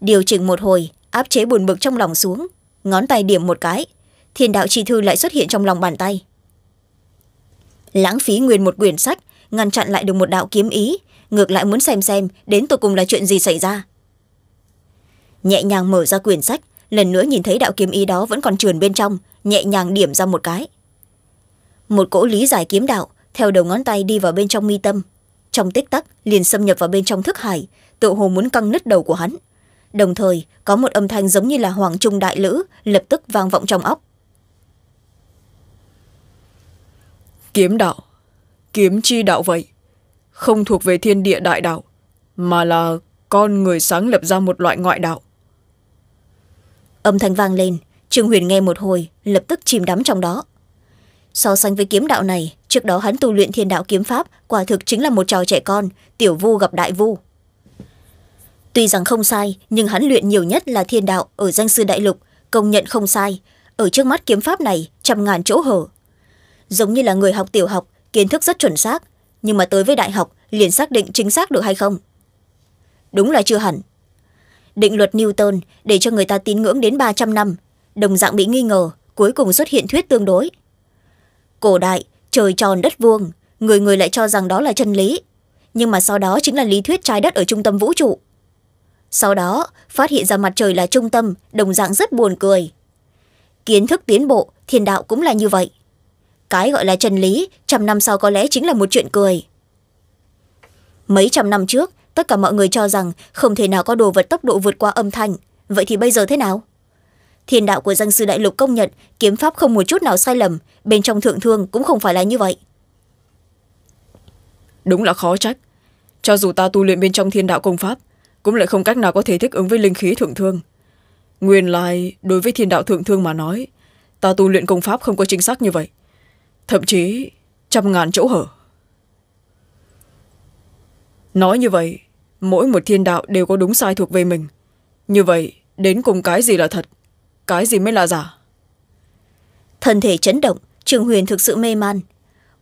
điều chỉnh một hồi áp chế buồn bực trong lòng xuống ngón tay điểm một cái thiên đạo chi thư lại xuất hiện trong lòng bàn tay lãng phí nguyên một quyển sách ngăn chặn lại được một đạo kiếm ý ngược lại muốn xem xem đến tột cùng là chuyện gì xảy ra nhẹ nhàng mở ra quyển sách lần nữa nhìn thấy đạo kiếm ý đó vẫn còn trườn bên trong nhẹ nhàng điểm ra một cái một cỗ lý giải kiếm đạo theo đầu ngón tay đi vào bên trong mi tâm trong tích tắc liền xâm nhập vào bên trong thức hải tựa hồ muốn căng nứt đầu của hắn đồng thời có một âm thanh giống như là hoàng trung đại lữ lập tức vang vọng trong óc kiếm đạo kiếm chi đạo vậy không thuộc về thiên địa đại đạo mà là con người sáng lập ra một loại ngoại đạo âm thanh vang lên trương huyền nghe một hồi lập tức chìm đắm trong đó so sánh với kiếm đạo này trước đó hắn tu luyện thiên đạo kiếm pháp quả thực chính là một trò trẻ con tiểu vu gặp đại vu tuy rằng không sai nhưng hắn luyện nhiều nhất là thiên đạo ở danh sư đại lục công nhận không sai ở trước mắt kiếm pháp này trăm ngàn chỗ hở giống như là người học tiểu học kiến thức rất chuẩn xác nhưng mà tới với đại học liền xác định chính xác được hay không đúng là chưa hẳn định luật newton để cho người ta tín ngưỡng đến ba trăm năm đồng dạng bị nghi ngờ cuối cùng xuất hiện thuyết tương đối cổ đại trời tròn đất vuông người người lại cho rằng đó là chân lý nhưng mà sau đó chính là lý thuyết trái đất ở trung tâm vũ trụ sau đó phát hiện ra mặt trời là trung tâm đồng dạng rất buồn cười kiến thức tiến bộ thiên đạo cũng là như vậy cái gọi là chân lý trăm năm sau có lẽ chính là một chuyện cười mấy trăm năm trước tất cả mọi người cho rằng không thể nào có đồ vật tốc độ vượt qua âm thanh vậy thì bây giờ thế nào thiên đạo của danh sư đại lục công nhận kiếm pháp không một chút nào sai lầm bên trong thượng thương cũng không phải là như vậy đúng là khó trách cho dù ta tu luyện bên trong thiên đạo công pháp cũng lại không cách nào có thể thích ứng với linh khí thượng thương nguyên lai đối với thiên đạo thượng thương mà nói ta tu luyện công pháp không có chính xác như vậy thậm chí trăm ngàn chỗ hở nói như vậy mỗi một thiên đạo đều có đúng sai thuộc về mình như vậy đến cùng cái gì là thật cái gì mới là giả thân thể chấn động trường huyền thực sự mê man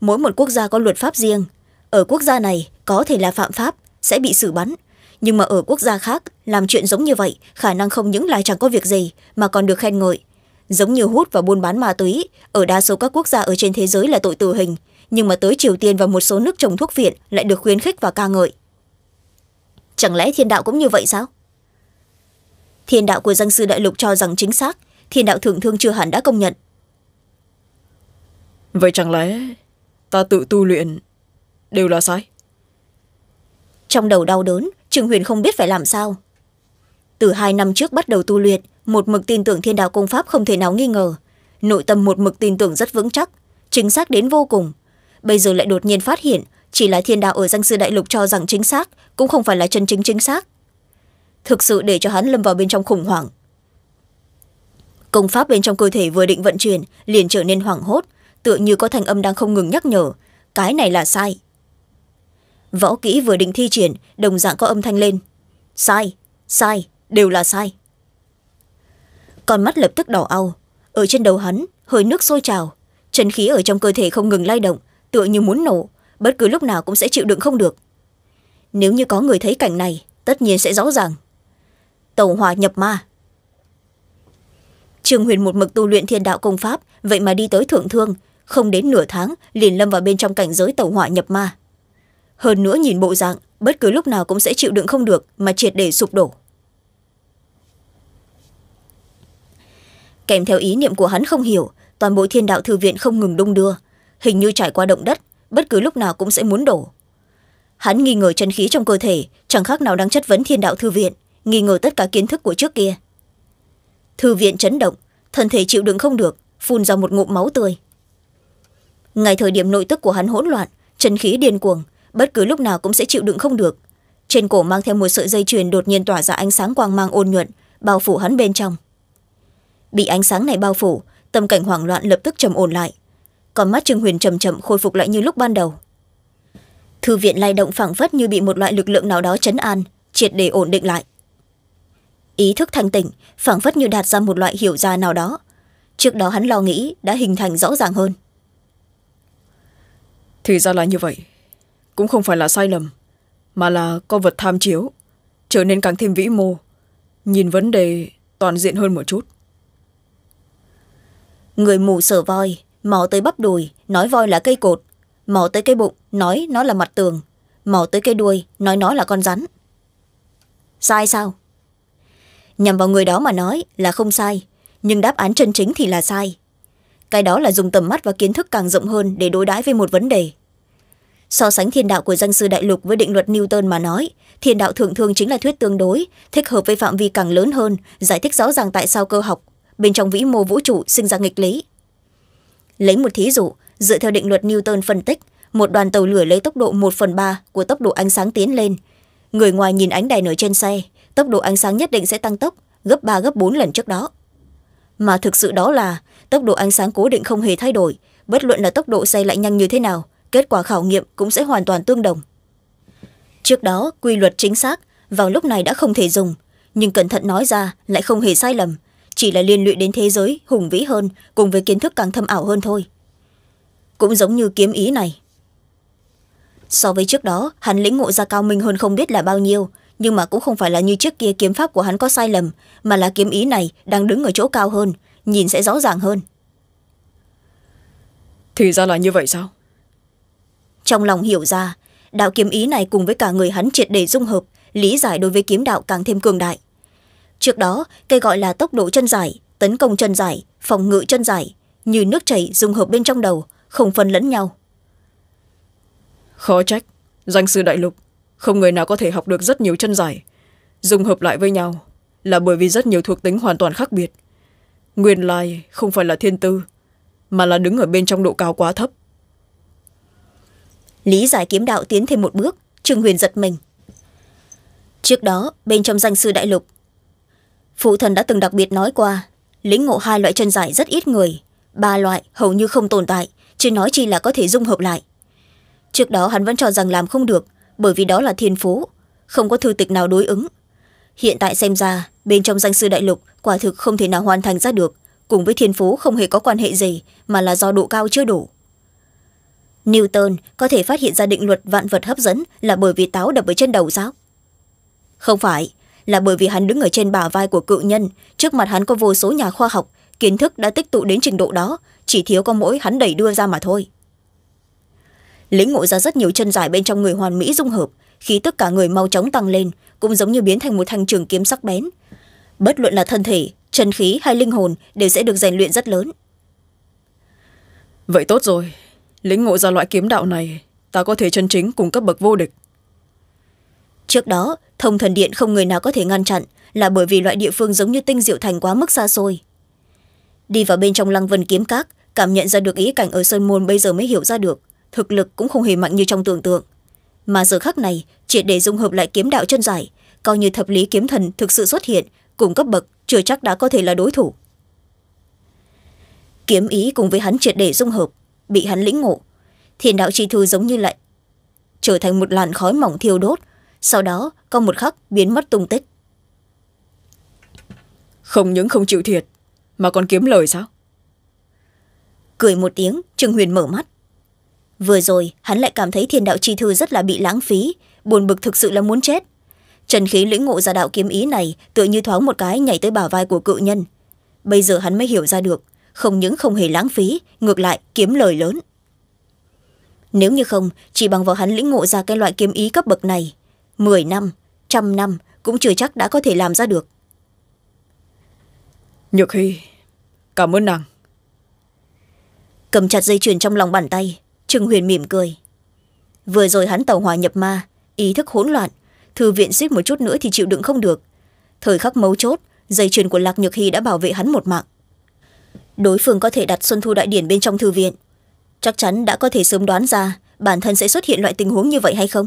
mỗi một quốc gia có luật pháp riêng ở quốc gia này có thể là phạm pháp sẽ bị xử bắn nhưng mà ở quốc gia khác làm chuyện giống như vậy khả năng không những là chẳng có việc gì mà còn được khen ngợi giống như hút và buôn bán ma túy ở đa số các quốc gia ở trên thế giới là tội tử hình nhưng mà tới triều tiên và một số nước trồng thuốc viện lại được khuyến khích và ca ngợi chẳng lẽ thiên đạo cũng như vậy sao thiên đạo của danh sư đại lục cho rằng chính xác thiên đạo thượng thương chưa hẳn đã công nhận vậy chẳng lẽ ta tự tu luyện đều là sai trong đầu đau đớn trương huyền không biết phải làm sao từ hai năm trước bắt đầu tu luyện một mực tin tưởng thiên đạo công pháp không thể nào nghi ngờ nội tâm một mực tin tưởng rất vững chắc chính xác đến vô cùng bây giờ lại đột nhiên phát hiện chỉ là thiên đạo ở danh sư đại lục cho rằng chính xác cũng không phải là chân chính chính xác thực sự để cho hắn lâm vào bên trong khủng hoảng công pháp bên trong cơ thể vừa định vận chuyển liền trở nên hoảng hốt tựa như có thành âm đang không ngừng nhắc nhở cái này là sai võ kỹ vừa định thi triển đồng dạng có âm thanh lên sai sai đều là sai con mắt lập tức đỏ au ở trên đầu hắn hơi nước sôi trào chân khí ở trong cơ thể không ngừng lay động tựa như muốn nổ bất cứ lúc nào cũng sẽ chịu đựng không được nếu như có người thấy cảnh này tất nhiên sẽ rõ ràng tàu hòa nhập ma trương huyền một mực tu luyện thiên đạo công pháp vậy mà đi tới thượng thương không đến nửa tháng liền lâm vào bên trong cảnh giới tàu hỏa nhập ma hơn nữa nhìn bộ dạng bất cứ lúc nào cũng sẽ chịu đựng không được mà triệt để sụp đổ kèm theo ý niệm của hắn không hiểu toàn bộ thiên đạo thư viện không ngừng đung đưa hình như trải qua động đất bất cứ lúc nào cũng sẽ muốn đổ hắn nghi ngờ chân khí trong cơ thể chẳng khác nào đang chất vấn thiên đạo thư viện nghi ngờ tất cả kiến thức của trước kia thư viện chấn động thân thể chịu đựng không được phun ra một ngụm máu tươi ngay thời điểm nội tức của hắn hỗn loạn chân khí điên cuồng bất cứ lúc nào cũng sẽ chịu đựng không được trên cổ mang theo một sợi dây chuyền đột nhiên tỏa ra ánh sáng quang mang ôn nhuận bao phủ hắn bên trong bị ánh sáng này bao phủ tâm cảnh hoảng loạn lập tức trầm ổn lại còn mắt trương huyền chầm chậm khôi phục lại như lúc ban đầu thư viện lay động phảng phất như bị một loại lực lượng nào đó chấn an triệt để ổn định lại ý thức thanh tỉnh phảng phất như đạt ra một loại hiểu ra nào đó trước đó hắn lo nghĩ đã hình thành rõ ràng hơn thì ra là như vậy cũng không phải là sai lầm mà là con vật tham chiếu trở nên càng thêm vĩ mô nhìn vấn đề toàn diện hơn một chút người mù sở voi mò tới bắp đùi nói voi là cây cột mò tới cây bụng nói nó là mặt tường mò tới cây đuôi nói nó là con rắn sai sao nhằm vào người đó mà nói là không sai nhưng đáp án chân chính thì là sai cái đó là dùng tầm mắt và kiến thức càng rộng hơn để đối đãi với một vấn đề so sánh thiên đạo của danh sư đại lục với định luật newton mà nói thiên đạo thường thường chính là thuyết tương đối thích hợp với phạm vi càng lớn hơn giải thích rõ ràng tại sao cơ học bên trong vĩ mô vũ trụ sinh ra nghịch lý lấy một thí dụ dựa theo định luật newton phân tích một đoàn tàu lửa lấy tốc độ một phần ba của tốc độ ánh sáng tiến lên người ngoài nhìn ánh đèn ở trên xe tốc độ ánh sáng nhất định sẽ tăng tốc gấp ba gấp bốn lần trước đó mà thực sự đó là tốc độ ánh sáng cố định không hề thay đổi bất luận là tốc độ xe lại nhanh như thế nào kết quả khảo nghiệm cũng sẽ hoàn toàn tương đồng trước đó quy luật chính xác vào lúc này đã không thể dùng nhưng cẩn thận nói ra lại không hề sai lầm chỉ là liên lụy đến thế giới hùng vĩ hơn cùng với kiến thức càng thâm ảo hơn thôi cũng giống như kiếm ý này so với trước đó hắn lĩnh ngộ ra cao minh hơn không biết là bao nhiêu nhưng mà cũng không phải là như trước kia kiếm pháp của hắn có sai lầm mà là kiếm ý này đang đứng ở chỗ cao hơn nhìn sẽ rõ ràng hơn thì ra là như vậy sao trong lòng hiểu ra đạo kiếm ý này cùng với cả người hắn triệt để dung hợp lý giải đối với kiếm đạo càng thêm cường đại trước đó cây gọi là tốc độ chân giải tấn công chân giải phòng ngự chân giải như nước chảy dung hợp bên trong đầu không phân lẫn nhau khó trách danh sư đại lục không người nào có thể học được rất nhiều chân giải dung hợp lại với nhau là bởi vì rất nhiều thuộc tính hoàn toàn khác biệt nguyên lai không phải là thiên tư mà là đứng ở bên trong độ cao quá thấp lý giải kiếm đạo tiến thêm một bước trương huyền giật mình trước đó bên trong danh sư đại lục phụ thần đã từng đặc biệt nói qua lĩnh ngộ hai loại chân giải rất ít người ba loại hầu như không tồn tại chứ nói chi là có thể dung hợp lại trước đó hắn vẫn cho rằng làm không được bởi vì đó là thiên phú không có thư tịch nào đối ứng hiện tại xem ra bên trong danh sư đại lục quả thực không thể nào hoàn thành ra được cùng với thiên phú không hề có quan hệ gì mà là do độ cao chưa đủ newton có thể phát hiện ra định luật vạn vật hấp dẫn là bởi vì táo đập ở trên đầu sao không phải là bởi vì hắn đứng ở trên bả vai của cự nhân trước mặt hắn có vô số nhà khoa học kiến thức đã tích tụ đến trình độ đó chỉ thiếu có mỗi hắn đẩy đưa ra mà thôi lĩnh ngộ ra rất nhiều chân dài bên trong người hoàn mỹ dung hợp khí tất cả người mau chóng tăng lên cũng giống như biến thành một thanh trường kiếm sắc bén bất luận là thân thể chân khí hay linh hồn đều sẽ được rèn luyện rất lớn vậy tốt rồi lĩnh ngộ ra loại kiếm đạo này ta có thể chân chính cùng cấp bậc vô địch trước đó thông thần điện không người nào có thể ngăn chặn là bởi vì loại địa phương giống như tinh diệu thành quá mức xa xôi đi vào bên trong lăng vân kiếm các cảm nhận ra được ý cảnh ở sơn môn bây giờ mới hiểu ra được thực lực cũng không hề mạnh như trong tưởng tượng mà giờ khắc này triệt để dung hợp lại kiếm đạo chân giải coi như thập lý kiếm thần thực sự xuất hiện cùng cấp bậc chưa chắc đã có thể là đối thủ kiếm ý cùng với hắn triệt để dung hợp bị hắn lĩnh ngộ thiền đạo chi thư giống như lại trở thành một làn khói mỏng thiêu đốt sau đó có một khắc biến mất tung tích không những không chịu thiệt mà còn kiếm lời sao cười một tiếng trương huyền mở mắt vừa rồi hắn lại cảm thấy thiền đạo chi thư rất là bị lãng phí buồn bực thực sự là muốn chết trần khí lĩnh ngộ ra đạo kiếm ý này tựa như thoáng một cái nhảy tới bả vai của cự nhân bây giờ hắn mới hiểu ra được không những không hề lãng phí ngược lại kiếm lời lớn nếu như không chỉ bằng vào hắn lĩnh ngộ ra cái loại kiếm ý cấp bậc này mười 10 năm trăm năm cũng chưa chắc đã có thể làm ra được nhược hy cảm ơn nàng cầm chặt dây chuyền trong lòng bàn tay trương huyền mỉm cười vừa rồi hắn tàu hòa nhập ma ý thức hỗn loạn thư viện xích một chút nữa thì chịu đựng không được thời khắc mấu chốt dây chuyền của lạc nhược hy đã bảo vệ hắn một mạng đối phương có thể đặt xuân thu đại điển bên trong thư viện chắc chắn đã có thể sớm đoán ra bản thân sẽ xuất hiện loại tình huống như vậy hay không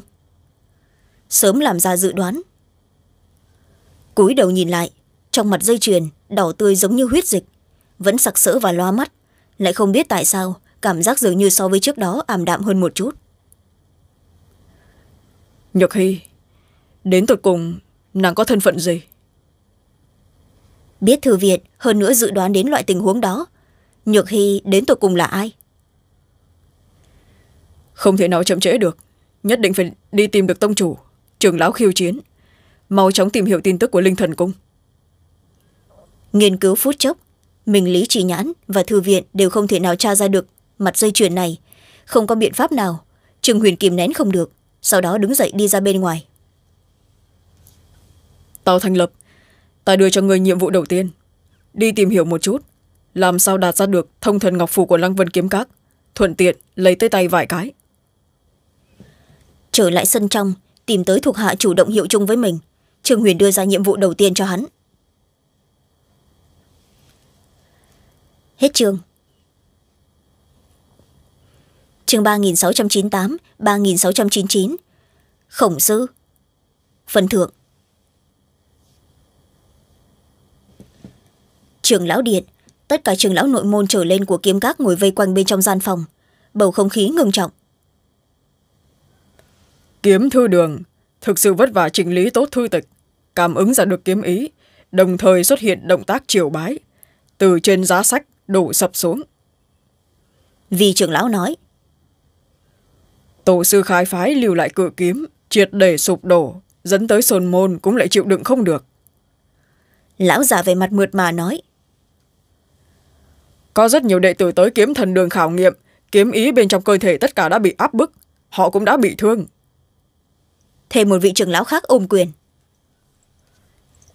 sớm làm ra dự đoán cúi đầu nhìn lại trong mặt dây chuyền đỏ tươi giống như huyết dịch vẫn sặc sỡ và loa mắt lại không biết tại sao cảm giác dường như so với trước đó ảm đạm hơn một chút nhược hy đến tột cùng nàng có thân phận gì biết thư viện hơn nữa dự đoán đến loại tình huống đó nhược hy đến tột cùng là ai không thể nào chậm trễ được nhất định phải đi tìm được tông chủ trường lão khiêu chiến mau chóng tìm hiểu tin tức của linh thần cung nghiên cứu phút chốc mình lý trì nhãn và thư viện đều không thể nào tra ra được mặt dây chuyền này không có biện pháp nào trương huyền kìm nén không được sau đó đứng dậy đi ra bên ngoài tàu thành lập ta đưa cho người nhiệm vụ đầu tiên đi tìm hiểu một chút làm sao đạt ra được thông thần ngọc phủ của lăng vân kiếm các thuận tiện lấy tới tay vài cái trở lại sân trong tìm tới thuộc hạ chủ động hiệu chung với mình trương huyền đưa ra nhiệm vụ đầu tiên cho hắn hết trường chương ba nghìn sáu trăm chín mươi tám ba nghìn sáu trăm chín mươi chín khổng sư phần thượng trường lão điện tất cả trường lão nội môn trở lên của kiếm các ngồi vây quanh bên trong gian phòng bầu không khí ngưng trọng kiếm thư đường thực sự vất vả chỉnh lý tốt thư tịch cảm ứng ra được kiếm ý đồng thời xuất hiện động tác triều bái từ trên giá sách đổ sập xuống vì trưởng lão nói tổ sư khai phái lưu lại cự kiếm triệt để sụp đổ dẫn tới sồn môn cũng lại chịu đựng không được lão giả về mặt mượt mà nói có rất nhiều đệ tử tới kiếm thần đường khảo nghiệm, kiếm ý bên trong cơ thể tất cả đã bị áp bức, họ cũng đã bị thương. Thêm một vị trưởng lão khác ôm quyền.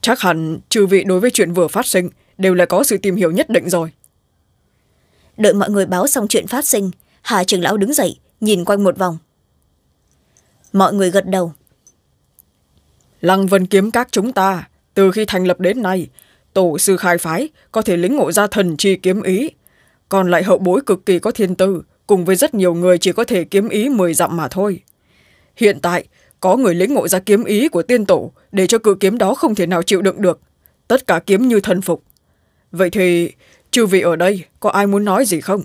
Chắc hẳn trừ vị đối với chuyện vừa phát sinh đều là có sự tìm hiểu nhất định rồi. Đợi mọi người báo xong chuyện phát sinh, Hà trưởng lão đứng dậy, nhìn quanh một vòng. Mọi người gật đầu. Lăng Vân kiếm các chúng ta, từ khi thành lập đến nay, tổ sư khai phái có thể lĩnh ngộ ra thần chi kiếm ý còn lại hậu bối cực kỳ có thiên tư cùng với rất nhiều người chỉ có thể kiếm ý mười dặm mà thôi hiện tại có người lĩnh ngộ ra kiếm ý của tiên tổ để cho cự kiếm đó không thể nào chịu đựng được tất cả kiếm như thần phục vậy thì chư vị ở đây có ai muốn nói gì không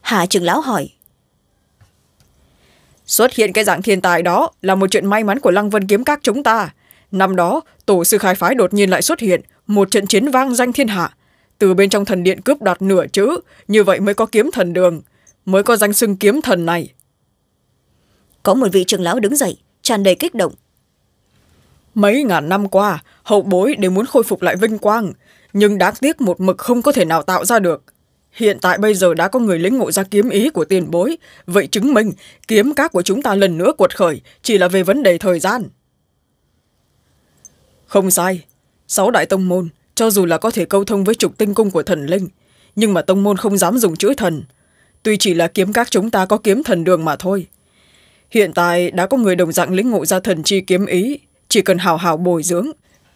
hạ trưởng lão hỏi xuất hiện cái dạng thiên tài đó là một chuyện may mắn của lăng vân kiếm các chúng ta năm đó tổ sư khai phái đột nhiên lại xuất hiện một trận chiến vang danh thiên hạ từ bên trong thần điện cướp đoạt nửa chữ như vậy mới có kiếm thần đường mới có danh xưng kiếm thần này có một vị trưởng lão đứng dậy tràn đầy kích động mấy ngàn năm qua hậu bối đều muốn khôi phục lại vinh quang nhưng đáng tiếc một mực không có thể nào tạo ra được hiện tại bây giờ đã có người lĩnh ngộ ra kiếm ý của tiền bối vậy chứng minh kiếm các của chúng ta lần nữa cuột khởi chỉ là về vấn đề thời gian không sai sáu đại tông môn cho dù là có thể câu thông với trục tinh cung của thần linh nhưng mà tông môn không dám dùng chữ thần tuy chỉ là kiếm các chúng ta có kiếm thần đường mà thôi hiện tại đã có người đồng dạng lĩnh ngộ ra thần chi kiếm ý chỉ cần hào hào bồi dưỡng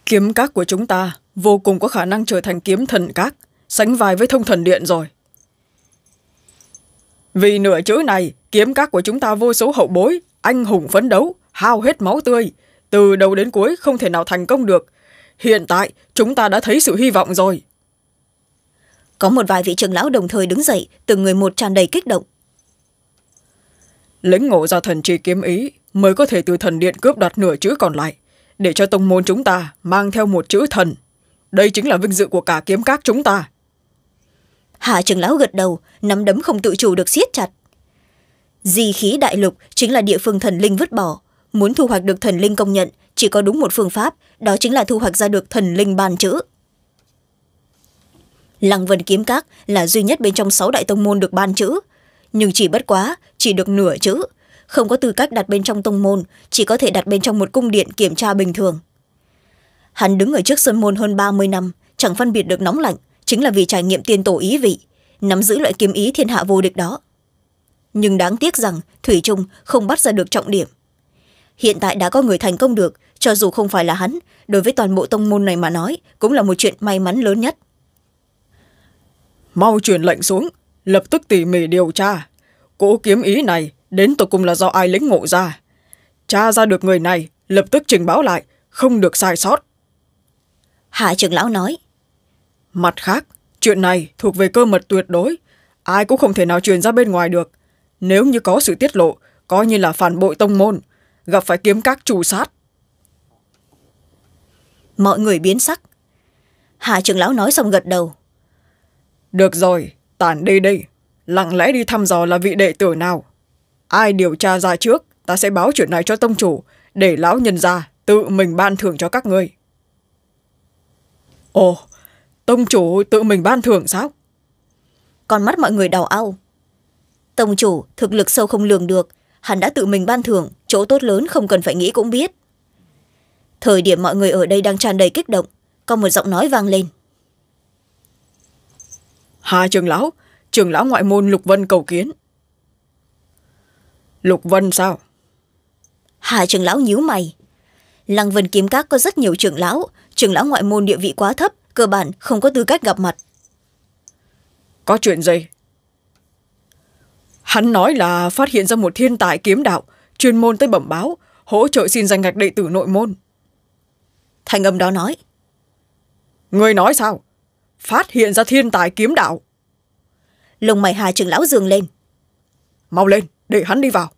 kiếm các của chúng ta vô cùng có khả năng trở thành kiếm thần các sánh vai với thông thần điện rồi vì nửa chữ này kiếm các của chúng ta vô số hậu bối anh hùng phấn đấu hao hết máu tươi từ đầu đến cuối không thể nào thành công được hiện tại chúng ta đã thấy sự hy vọng rồi có một vài vị trưởng lão đồng thời đứng dậy từng người một tràn đầy kích động lĩnh ngộ ra thần chi kiếm ý mới có thể từ thần điện cướp đoạt nửa chữ còn lại để cho tông môn chúng ta mang theo một chữ thần đây chính là vinh dự của cả kiếm các chúng ta hạ trưởng lão gật đầu nắm đấm không tự chủ được siết chặt di khí đại lục chính là địa phương thần linh vứt bỏ muốn thu hoạch được thần linh công nhận chỉ có đúng một phương pháp đó chính là thu hoạch ra được thần linh bàn chữ lăng vân kiếm các là duy nhất bên trong sáu đại tông môn được ban chữ nhưng chỉ bất quá chỉ được nửa chữ không có tư cách đặt bên trong tông môn chỉ có thể đặt bên trong một cung điện kiểm tra bình thường hắn đứng ở trước sân môn hơn ba mươi năm chẳng phân biệt được nóng lạnh chính là vì trải nghiệm tiên tổ ý vị nắm giữ loại kiếm ý thiên hạ vô địch đó nhưng đáng tiếc rằng thủy trung không bắt ra được trọng điểm hiện tại đã có người thành công được cho dù không phải là hắn đối với toàn bộ tông môn này mà nói cũng là một chuyện may mắn lớn nhất mau truyền lệnh xuống lập tức tỉ mỉ điều tra cỗ kiếm ý này đến tột cùng là do ai lĩnh ngộ ra tra ra được người này lập tức trình báo lại không được sai sót hạ trưởng lão nói mặt khác chuyện này thuộc về cơ mật tuyệt đối ai cũng không thể nào truyền ra bên ngoài được nếu như có sự tiết lộ coi như là phản bội tông môn gặp phải kiếm các trù sát mọi người biến sắc hạ trưởng lão nói xong gật đầu được rồi tản đi đây lặng lẽ đi thăm dò là vị đệ tử nào ai điều tra ra trước ta sẽ báo chuyện này cho tông chủ để lão nhân ra tự mình ban thưởng cho các người ồ tông chủ tự mình ban thưởng sao còn mắt mọi người đào ao tông chủ thực lực sâu không lường được hắn đã tự mình ban thưởng chỗ tốt lớn không cần phải nghĩ cũng biết thời điểm mọi người ở đây đang tràn đầy kích động có một giọng nói vang lên hà trường lão trường lão ngoại môn lục vân cầu kiến lục vân sao hà trường lão nhíu mày lăng vân kiếm các có rất nhiều trường lão trường lão ngoại môn địa vị quá thấp cơ bản không có tư cách gặp mặt có chuyện gì hắn nói là phát hiện ra một thiên tài kiếm đạo chuyên môn tới bẩm báo hỗ trợ xin danh ngạch đệ tử nội môn thành âm đó nói người nói sao phát hiện ra thiên tài kiếm đạo lông mày hà trưởng lão dường lên mau lên để hắn đi vào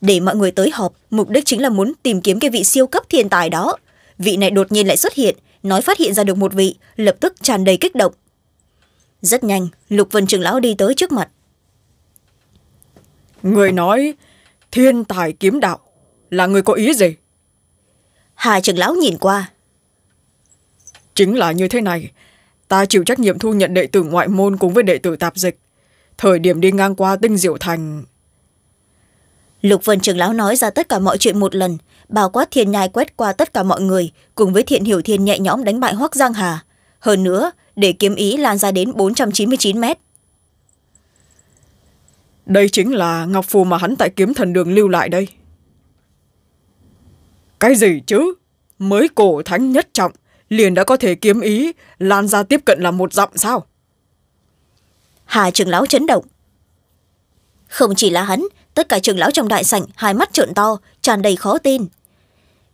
để mọi người tới họp mục đích chính là muốn tìm kiếm cái vị siêu cấp thiên tài đó vị này đột nhiên lại xuất hiện nói phát hiện ra được một vị lập tức tràn đầy kích động rất nhanh lục vân trưởng lão đi tới trước mặt người nói thiên tài kiếm đạo là người có ý gì hà trưởng lão nhìn qua chính là như thế này ta chịu trách nhiệm thu nhận đệ tử ngoại môn cùng với đệ tử tạp dịch thời điểm đi ngang qua tinh diệu thành lục vân trưởng lão nói ra tất cả mọi chuyện một lần bao quát thiên nhai quét qua tất cả mọi người cùng với thiện hiểu thiên nhẹ nhõm đánh bại hoác giang hà hơn nữa để kiếm ý lan ra đến bốn trăm chín mươi chín mét đây chính là ngọc phù mà hắn tại kiếm thần đường lưu lại đây cái gì chứ mới cổ thánh nhất trọng liền đã có thể kiếm ý lan ra tiếp cận là một dặm sao hà trưởng lão chấn động không chỉ là hắn tất cả trưởng lão trong đại sảnh hai mắt trợn to tràn đầy khó tin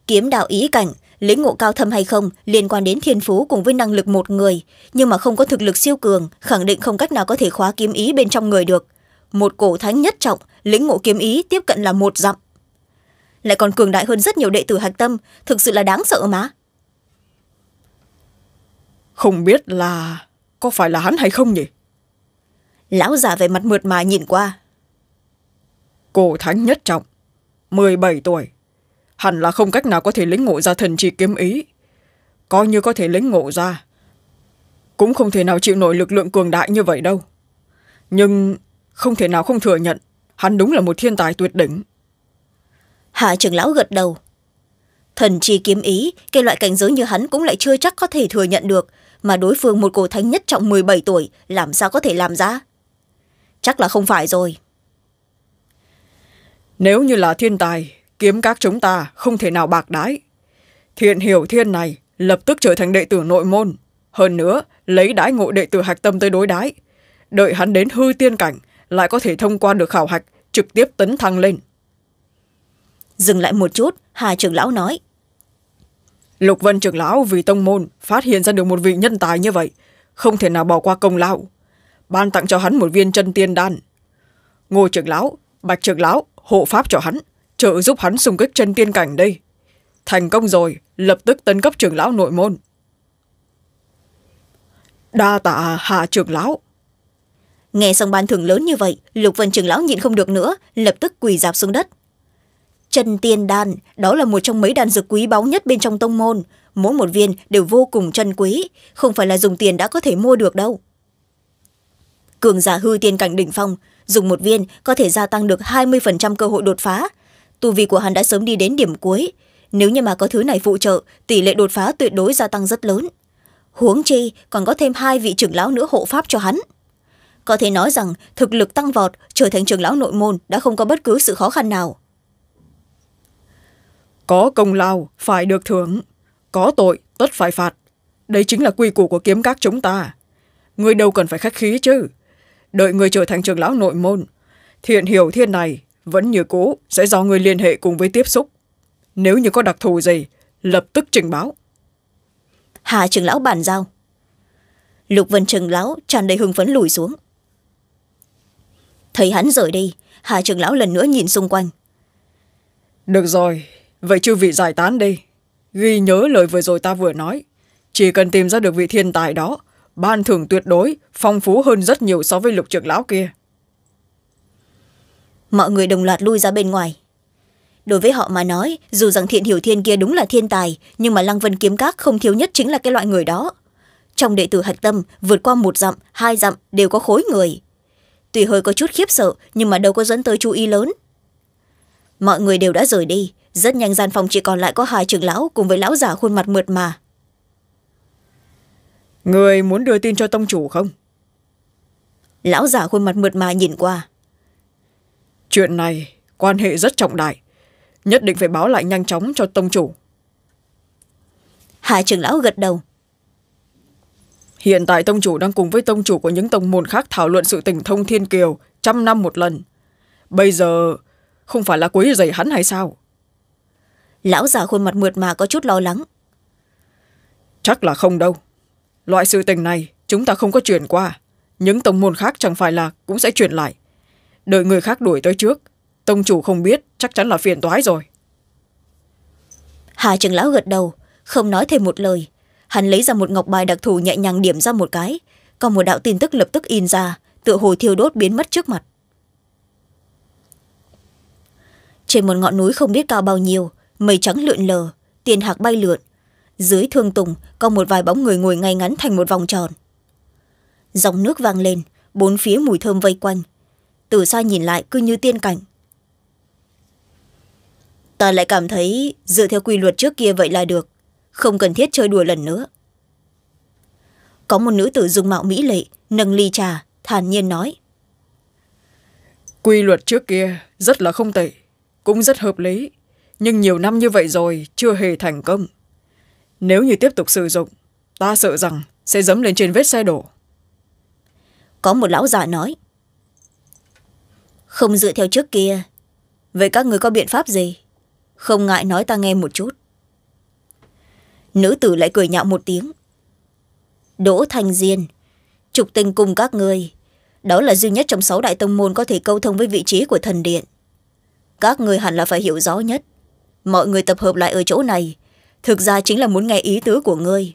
kiếm đạo ý cảnh lĩnh ngộ cao thâm hay không liên quan đến thiên phú cùng với năng lực một người nhưng mà không có thực lực siêu cường khẳng định không cách nào có thể khóa kiếm ý bên trong người được một cổ thánh nhất trọng lĩnh ngộ kiếm ý tiếp cận là một dặm lại còn cường đại hơn rất nhiều đệ tử hạch tâm thực sự là đáng sợ mà không biết là có phải là hắn hay không nhỉ lão già về mặt mượt mà nhìn qua cổ thánh nhất trọng mười bảy tuổi hẳn là không cách nào có thể lĩnh ngộ ra thần chỉ kiếm ý coi như có thể lĩnh ngộ ra cũng không thể nào chịu nổi lực lượng cường đại như vậy đâu nhưng không thể nào không thừa nhận hắn đúng là một thiên tài tuyệt đỉnh hạ trưởng lão gật đầu thần chi kiếm ý cái loại cảnh giới như hắn cũng lại chưa chắc có thể thừa nhận được mà đối phương một cổ thánh nhất trọng m bảy tuổi làm sao có thể làm ra chắc là không phải rồi nếu như là thiên tài kiếm các chúng ta không thể nào bạc đái thiện hiểu thiên này lập tức trở thành đệ tử nội môn hơn nữa lấy đái ngộ đệ tử hạch tâm tới đối đái đợi hắn đến hư tiên cảnh lại có thể thông qua được khảo hạch trực tiếp tấn thăng lên dừng lại một chút hà trưởng lão nói lục vân trưởng lão vì tông môn phát hiện ra được một vị nhân tài như vậy không thể nào bỏ qua công lão ban tặng cho hắn một viên chân tiên đan ngô trưởng lão bạch trưởng lão hộ pháp cho hắn trợ giúp hắn xung kích chân tiên cảnh đây thành công rồi lập tức tấn cấp trưởng lão nội môn đa tạ hà trưởng lão nghe xong ban thưởng lớn như vậy lục vân trưởng lão nhịn không được nữa lập tức quỳ dạp xuống đất chân tiên đan đó là một trong mấy đan dược quý báu nhất bên trong tông môn mỗi một viên đều vô cùng chân quý không phải là dùng tiền đã có thể mua được đâu cường giả hư tiên cảnh đỉnh phong dùng một viên có thể gia tăng được hai mươi cơ hội đột phá tu vi của hắn đã sớm đi đến điểm cuối nếu như mà có thứ này phụ trợ tỷ lệ đột phá tuyệt đối gia tăng rất lớn huống chi còn có thêm hai vị trưởng lão nữa hộ pháp cho hắn có thể nói rằng thực lực tăng vọt trở thành trường lão nội môn đã không có bất cứ sự khó khăn nào có công lao phải được thưởng có tội tất phải phạt đây chính là quy củ của kiếm các chúng ta người đâu cần phải khách khí chứ đợi người trở thành trường lão nội môn thiện hiểu thiên này vẫn như cũ sẽ do người liên hệ cùng với tiếp xúc nếu như có đặc thù gì lập tức trình báo hà trường lão bàn giao lục vân trường lão tràn đầy hưng phấn lùi xuống thấy hắn rời đi hà trưởng lão lần nữa nhìn xung quanh được rồi vậy chư vị giải tán đi ghi nhớ lời vừa rồi ta vừa nói chỉ cần tìm ra được vị thiên tài đó ban thưởng tuyệt đối phong phú hơn rất nhiều so với lục trưởng lão kia mọi người đồng loạt lui ra bên ngoài đối với họ mà nói dù rằng thiện hiểu thiên kia đúng là thiên tài nhưng mà lăng vân kiếm các không thiếu nhất chính là cái loại người đó trong đệ tử hạch tâm vượt qua một dặm hai dặm đều có khối người tuy hơi có chút khiếp sợ nhưng mà đâu có dẫn tới chú ý lớn mọi người đều đã rời đi rất nhanh gian phòng chỉ còn lại có hai trường lão cùng với lão giả khuôn mặt mượt mà người muốn đưa tin cho tông chủ không lão giả khuôn mặt mượt mà nhìn qua chuyện này quan hệ rất trọng đại nhất định phải báo lại nhanh chóng cho tông chủ hai trưởng lão gật đầu Hiện tại tông chủ đang cùng với tông chủ của những tông môn khác thảo luận sự tình thông thiên kiều trăm năm một lần. Bây giờ không phải là quấy rầy hắn hay sao? Lão già khuôn mặt mượt mà có chút lo lắng. Chắc là không đâu. Loại sự tình này chúng ta không có chuyển qua. Những tông môn khác chẳng phải là cũng sẽ chuyển lại. Đợi người khác đuổi tới trước. Tông chủ không biết chắc chắn là phiền toái rồi. Hà trưởng lão gật đầu, không nói thêm một lời hắn lấy ra một ngọc bài đặc thù nhẹ nhàng điểm ra một cái còn một đạo tin tức lập tức in ra tựa hồ thiêu đốt biến mất trước mặt trên một ngọn núi không biết cao bao nhiêu mây trắng lượn lờ tiền hạc bay lượn dưới thương tùng có một vài bóng người ngồi ngay ngắn thành một vòng tròn dòng nước vang lên bốn phía mùi thơm vây quanh từ xa nhìn lại cứ như tiên cảnh ta lại cảm thấy dựa theo quy luật trước kia vậy là được không cần thiết chơi đùa lần nữa có một nữ tử dùng mạo mỹ lệ nâng ly trà thản nhiên nói quy luật trước kia rất là không tệ cũng rất hợp lý nhưng nhiều năm như vậy rồi chưa hề thành công nếu như tiếp tục sử dụng ta sợ rằng sẽ dẫm lên trên vết xe đổ có một lão già nói không dựa theo trước kia vậy các người có biện pháp gì không ngại nói ta nghe một chút nữ tử lại cười nhạo một tiếng đỗ thanh diên trục tinh cùng các ngươi đó là duy nhất trong sáu đại tông môn có thể câu thông với vị trí của thần điện các người hẳn là phải hiểu rõ nhất mọi người tập hợp lại ở chỗ này thực ra chính là muốn nghe ý tứ của ngươi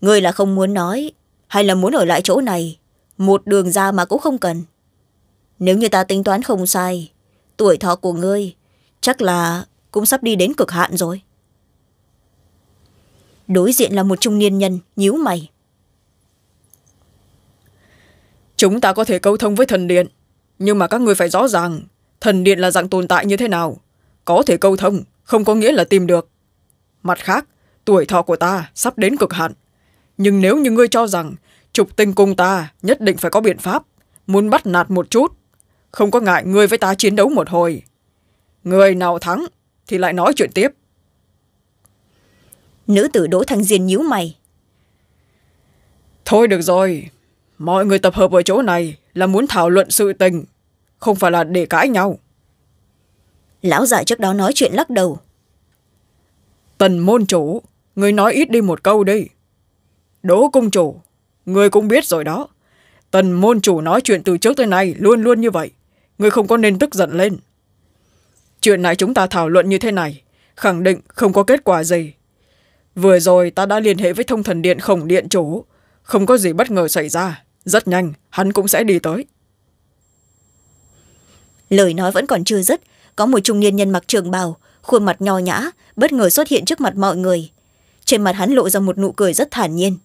ngươi là không muốn nói hay là muốn ở lại chỗ này một đường ra mà cũng không cần nếu như ta tính toán không sai tuổi thọ của ngươi chắc là cũng sắp đi đến cực hạn rồi đối diện là một trung niên nhân nhíu mày chúng ta có thể câu thông với thần điện nhưng mà các người phải rõ ràng thần điện là dạng tồn tại như thế nào có thể câu thông không có nghĩa là tìm được mặt khác tuổi thọ của ta sắp đến cực hạn nhưng nếu như ngươi cho rằng trục tinh cung ta nhất định phải có biện pháp muốn bắt nạt một chút không có ngại ngươi với ta chiến đấu một hồi người nào thắng thì lại nói chuyện tiếp nữ tử đỗ thăng diên nhíu mày thôi được rồi mọi người tập hợp ở chỗ này là muốn thảo luận sự tình không phải là để cãi nhau lão già trước đó nói chuyện lắc đầu tần môn chủ người nói ít đi một câu đi đỗ công chủ người cũng biết rồi đó tần môn chủ nói chuyện từ trước tới nay luôn luôn như vậy người không có nên tức giận lên chuyện này chúng ta thảo luận như thế này khẳng định không có kết quả gì vừa rồi ta đã liên hệ với thông thần điện khổng điện chủ không có gì bất ngờ xảy ra rất nhanh hắn cũng sẽ đi tới lời nói vẫn còn chưa dứt có một trung niên nhân mặc trường bào khuôn mặt nho nhã bất ngờ xuất hiện trước mặt mọi người trên mặt hắn lộ ra một nụ cười rất thản nhiên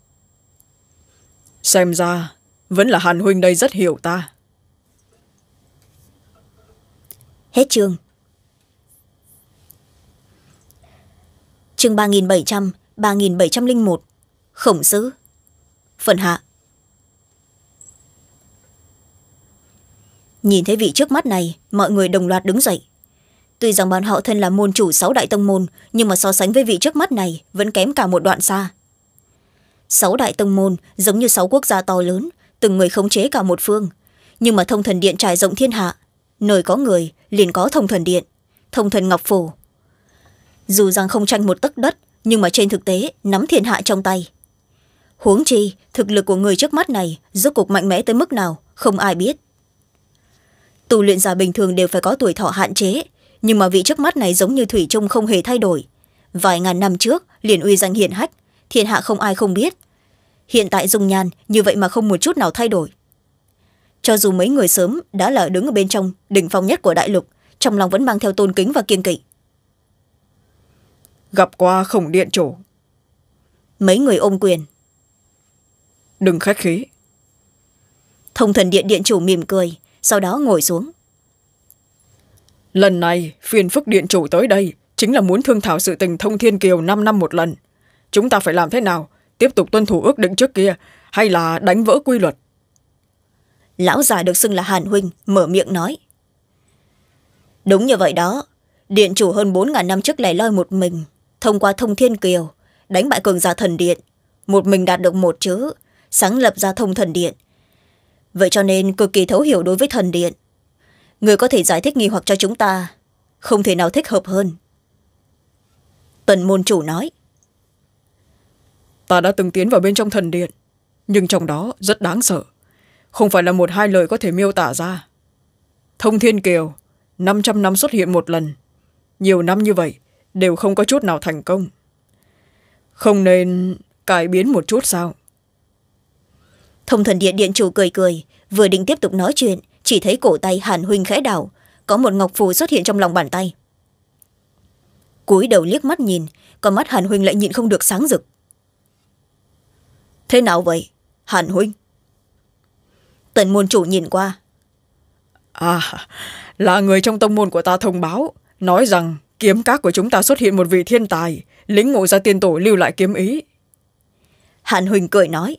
xem ra vẫn là hàn huynh đây rất hiểu ta hết chương chương ba nghìn bảy trăm ba nghìn bảy trăm linh một khổng sứ phần hạ nhìn thấy vị trước mắt này mọi người đồng loạt đứng dậy tuy rằng bọn họ thân là môn chủ sáu đại tông môn nhưng mà so sánh với vị trước mắt này vẫn kém cả một đoạn xa sáu đại tông môn giống như sáu quốc gia to lớn từng người khống chế cả một phương nhưng mà thông thần điện trải rộng thiên hạ nơi có người liền có thông thần điện thông thần ngọc phủ dù rằng không tranh một tấc đất nhưng mà trên thực tế nắm thiên hạ trong tay huống chi thực lực của người trước mắt này rốt cuộc mạnh mẽ tới mức nào không ai biết tu luyện giả bình thường đều phải có tuổi thọ hạn chế nhưng mà vị trước mắt này giống như thủy trung không hề thay đổi vài ngàn năm trước liền uy danh hiển hách thiên hạ không ai không biết hiện tại dung nhàn như vậy mà không một chút nào thay đổi cho dù mấy người sớm đã là đứng ở bên trong đỉnh phong nhất của đại lục trong lòng vẫn mang theo tôn kính và kiên kỵ gặp qua khổng điện chủ mấy người ôm quyền đừng khách khí thông thần điện điện chủ mỉm cười sau đó ngồi xuống lần này phiền phức điện chủ tới đây chính là muốn thương thảo sự tình thông thiên kiều năm năm một lần chúng ta phải làm thế nào tiếp tục tuân thủ ước định trước kia hay là đánh vỡ quy luật lão già được xưng là hàn huynh mở miệng nói đúng như vậy đó điện chủ hơn bốn ngàn năm trước lẻ loi một mình thông qua thông thiên kiều đánh bại cường giả thần điện một mình đạt được một chữ sáng lập ra thông thần điện vậy cho nên cực kỳ thấu hiểu đối với thần điện người có thể giải thích nghi hoặc cho chúng ta không thể nào thích hợp hơn tần môn chủ nói ta đã từng tiến vào bên trong thần điện nhưng trong đó rất đáng sợ không phải là một hai lời có thể miêu tả ra thông thiên kiều năm trăm năm xuất hiện một lần nhiều năm như vậy đều không có chút nào thành công không nên cải biến một chút sao thông thần điện điện chủ cười cười vừa định tiếp tục nói chuyện chỉ thấy cổ tay hàn huynh khẽ đảo có một ngọc phù xuất hiện trong lòng bàn tay cúi đầu liếc mắt nhìn còn mắt hàn huynh lại nhịn không được sáng rực thế nào vậy hàn huynh tần môn chủ nhìn qua à là người trong tông môn của ta thông báo nói rằng kiếm các của chúng ta xuất hiện một vị thiên tài lính ngộ ra tiên tổ lưu lại kiếm ý hàn huỳnh cười nói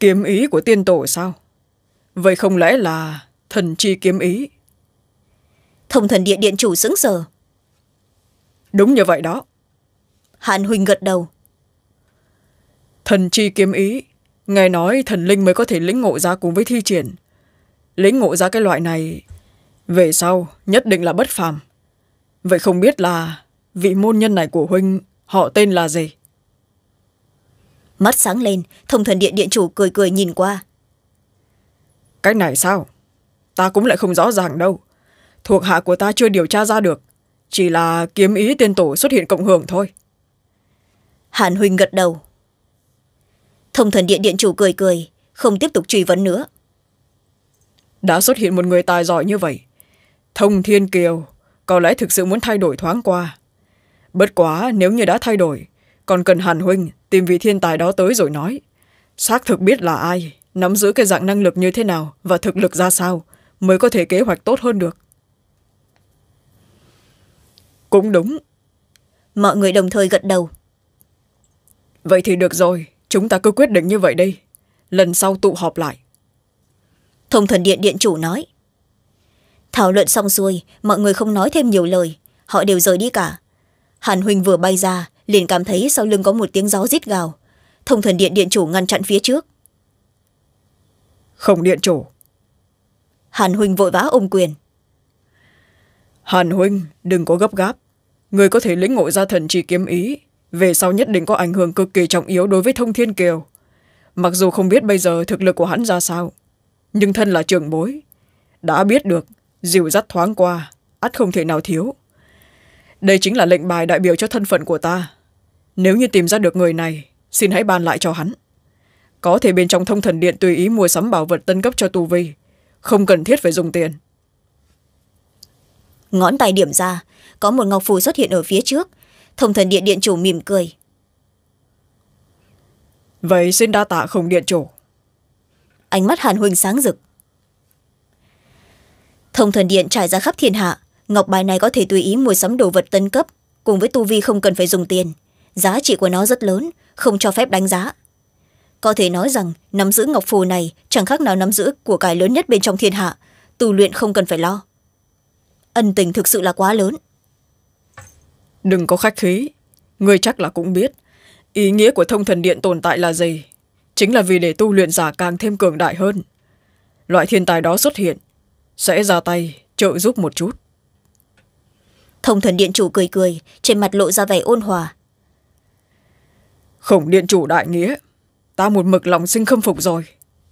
kiếm ý của tiên tổ sao vậy không lẽ là thần chi kiếm ý thông thần địa điện chủ sững sờ đúng như vậy đó hàn huỳnh gật đầu thần chi kiếm ý nghe nói thần linh mới có thể lĩnh ngộ ra cùng với thi triển lĩnh ngộ ra cái loại này về sau nhất định là bất phàm vậy không biết là vị môn nhân này của huynh họ tên là gì mắt sáng lên thông thần điện điện chủ cười cười nhìn qua cách này sao ta cũng lại không rõ ràng đâu thuộc hạ của ta chưa điều tra ra được chỉ là kiếm ý tiên tổ xuất hiện cộng hưởng thôi hàn huynh gật đầu thông thần điện điện chủ cười cười không tiếp tục truy vấn nữa đã xuất hiện một người tài giỏi như vậy thông thiên kiều có lẽ thực sự muốn thay đổi thoáng qua bất quá nếu như đã thay đổi còn cần hàn huynh tìm vị thiên tài đó tới rồi nói xác thực biết là ai nắm giữ cái dạng năng lực như thế nào và thực lực ra sao mới có thể kế hoạch tốt hơn được cũng đúng mọi người đồng thời gật đầu vậy thì được rồi chúng ta cứ quyết định như vậy đi. lần sau tụ họp lại thông thần điện điện chủ nói thảo luận xong xuôi mọi người không nói thêm nhiều lời họ đều rời đi cả hàn huynh vừa bay ra liền cảm thấy sau lưng có một tiếng gió rít gào thông thần điện điện chủ ngăn chặn phía trước không điện chủ hàn huynh vội vã ôm quyền hàn huynh đừng có gấp gáp người có thể lĩnh ngộ ra thần chỉ kiếm ý về sau nhất định có ảnh hưởng cực kỳ trọng yếu đối với thông thiên kiều mặc dù không biết bây giờ thực lực của hắn ra sao nhưng thân là trưởng bối đã biết được dìu dắt thoáng qua ắt không thể nào thiếu đây chính là lệnh bài đại biểu cho thân phận của ta nếu như tìm ra được người này xin hãy ban lại cho hắn có thể bên trong thông thần điện tùy ý mua sắm bảo vật tân cấp cho tu vi không cần thiết phải dùng tiền ngón tay điểm ra có một ngọc phù xuất hiện ở phía trước thông thần điện điện chủ mỉm cười vậy xin đa tạ không điện chủ ánh mắt hàn huỳnh sáng rực thông thần điện trải ra khắp thiên hạ ngọc bài này có thể tùy ý mua sắm đồ vật tân cấp cùng với tu vi không cần phải dùng tiền giá trị của nó rất lớn không cho phép đánh giá có thể nói rằng nắm giữ ngọc phù này chẳng khác nào nắm giữ của cải lớn nhất bên trong thiên hạ tu luyện không cần phải lo ân tình thực sự là quá lớn đừng có khách khí người chắc là cũng biết ý nghĩa của thông thần điện tồn tại là gì chính là vì để tu luyện giả càng thêm cường đại hơn loại thiên tài đó xuất hiện sẽ ra tay trợ giúp một chút thông thần điện chủ cười cười trên mặt lộ ra vẻ ôn hòa khổng điện chủ đại nghĩa ta một mực lòng sinh khâm phục rồi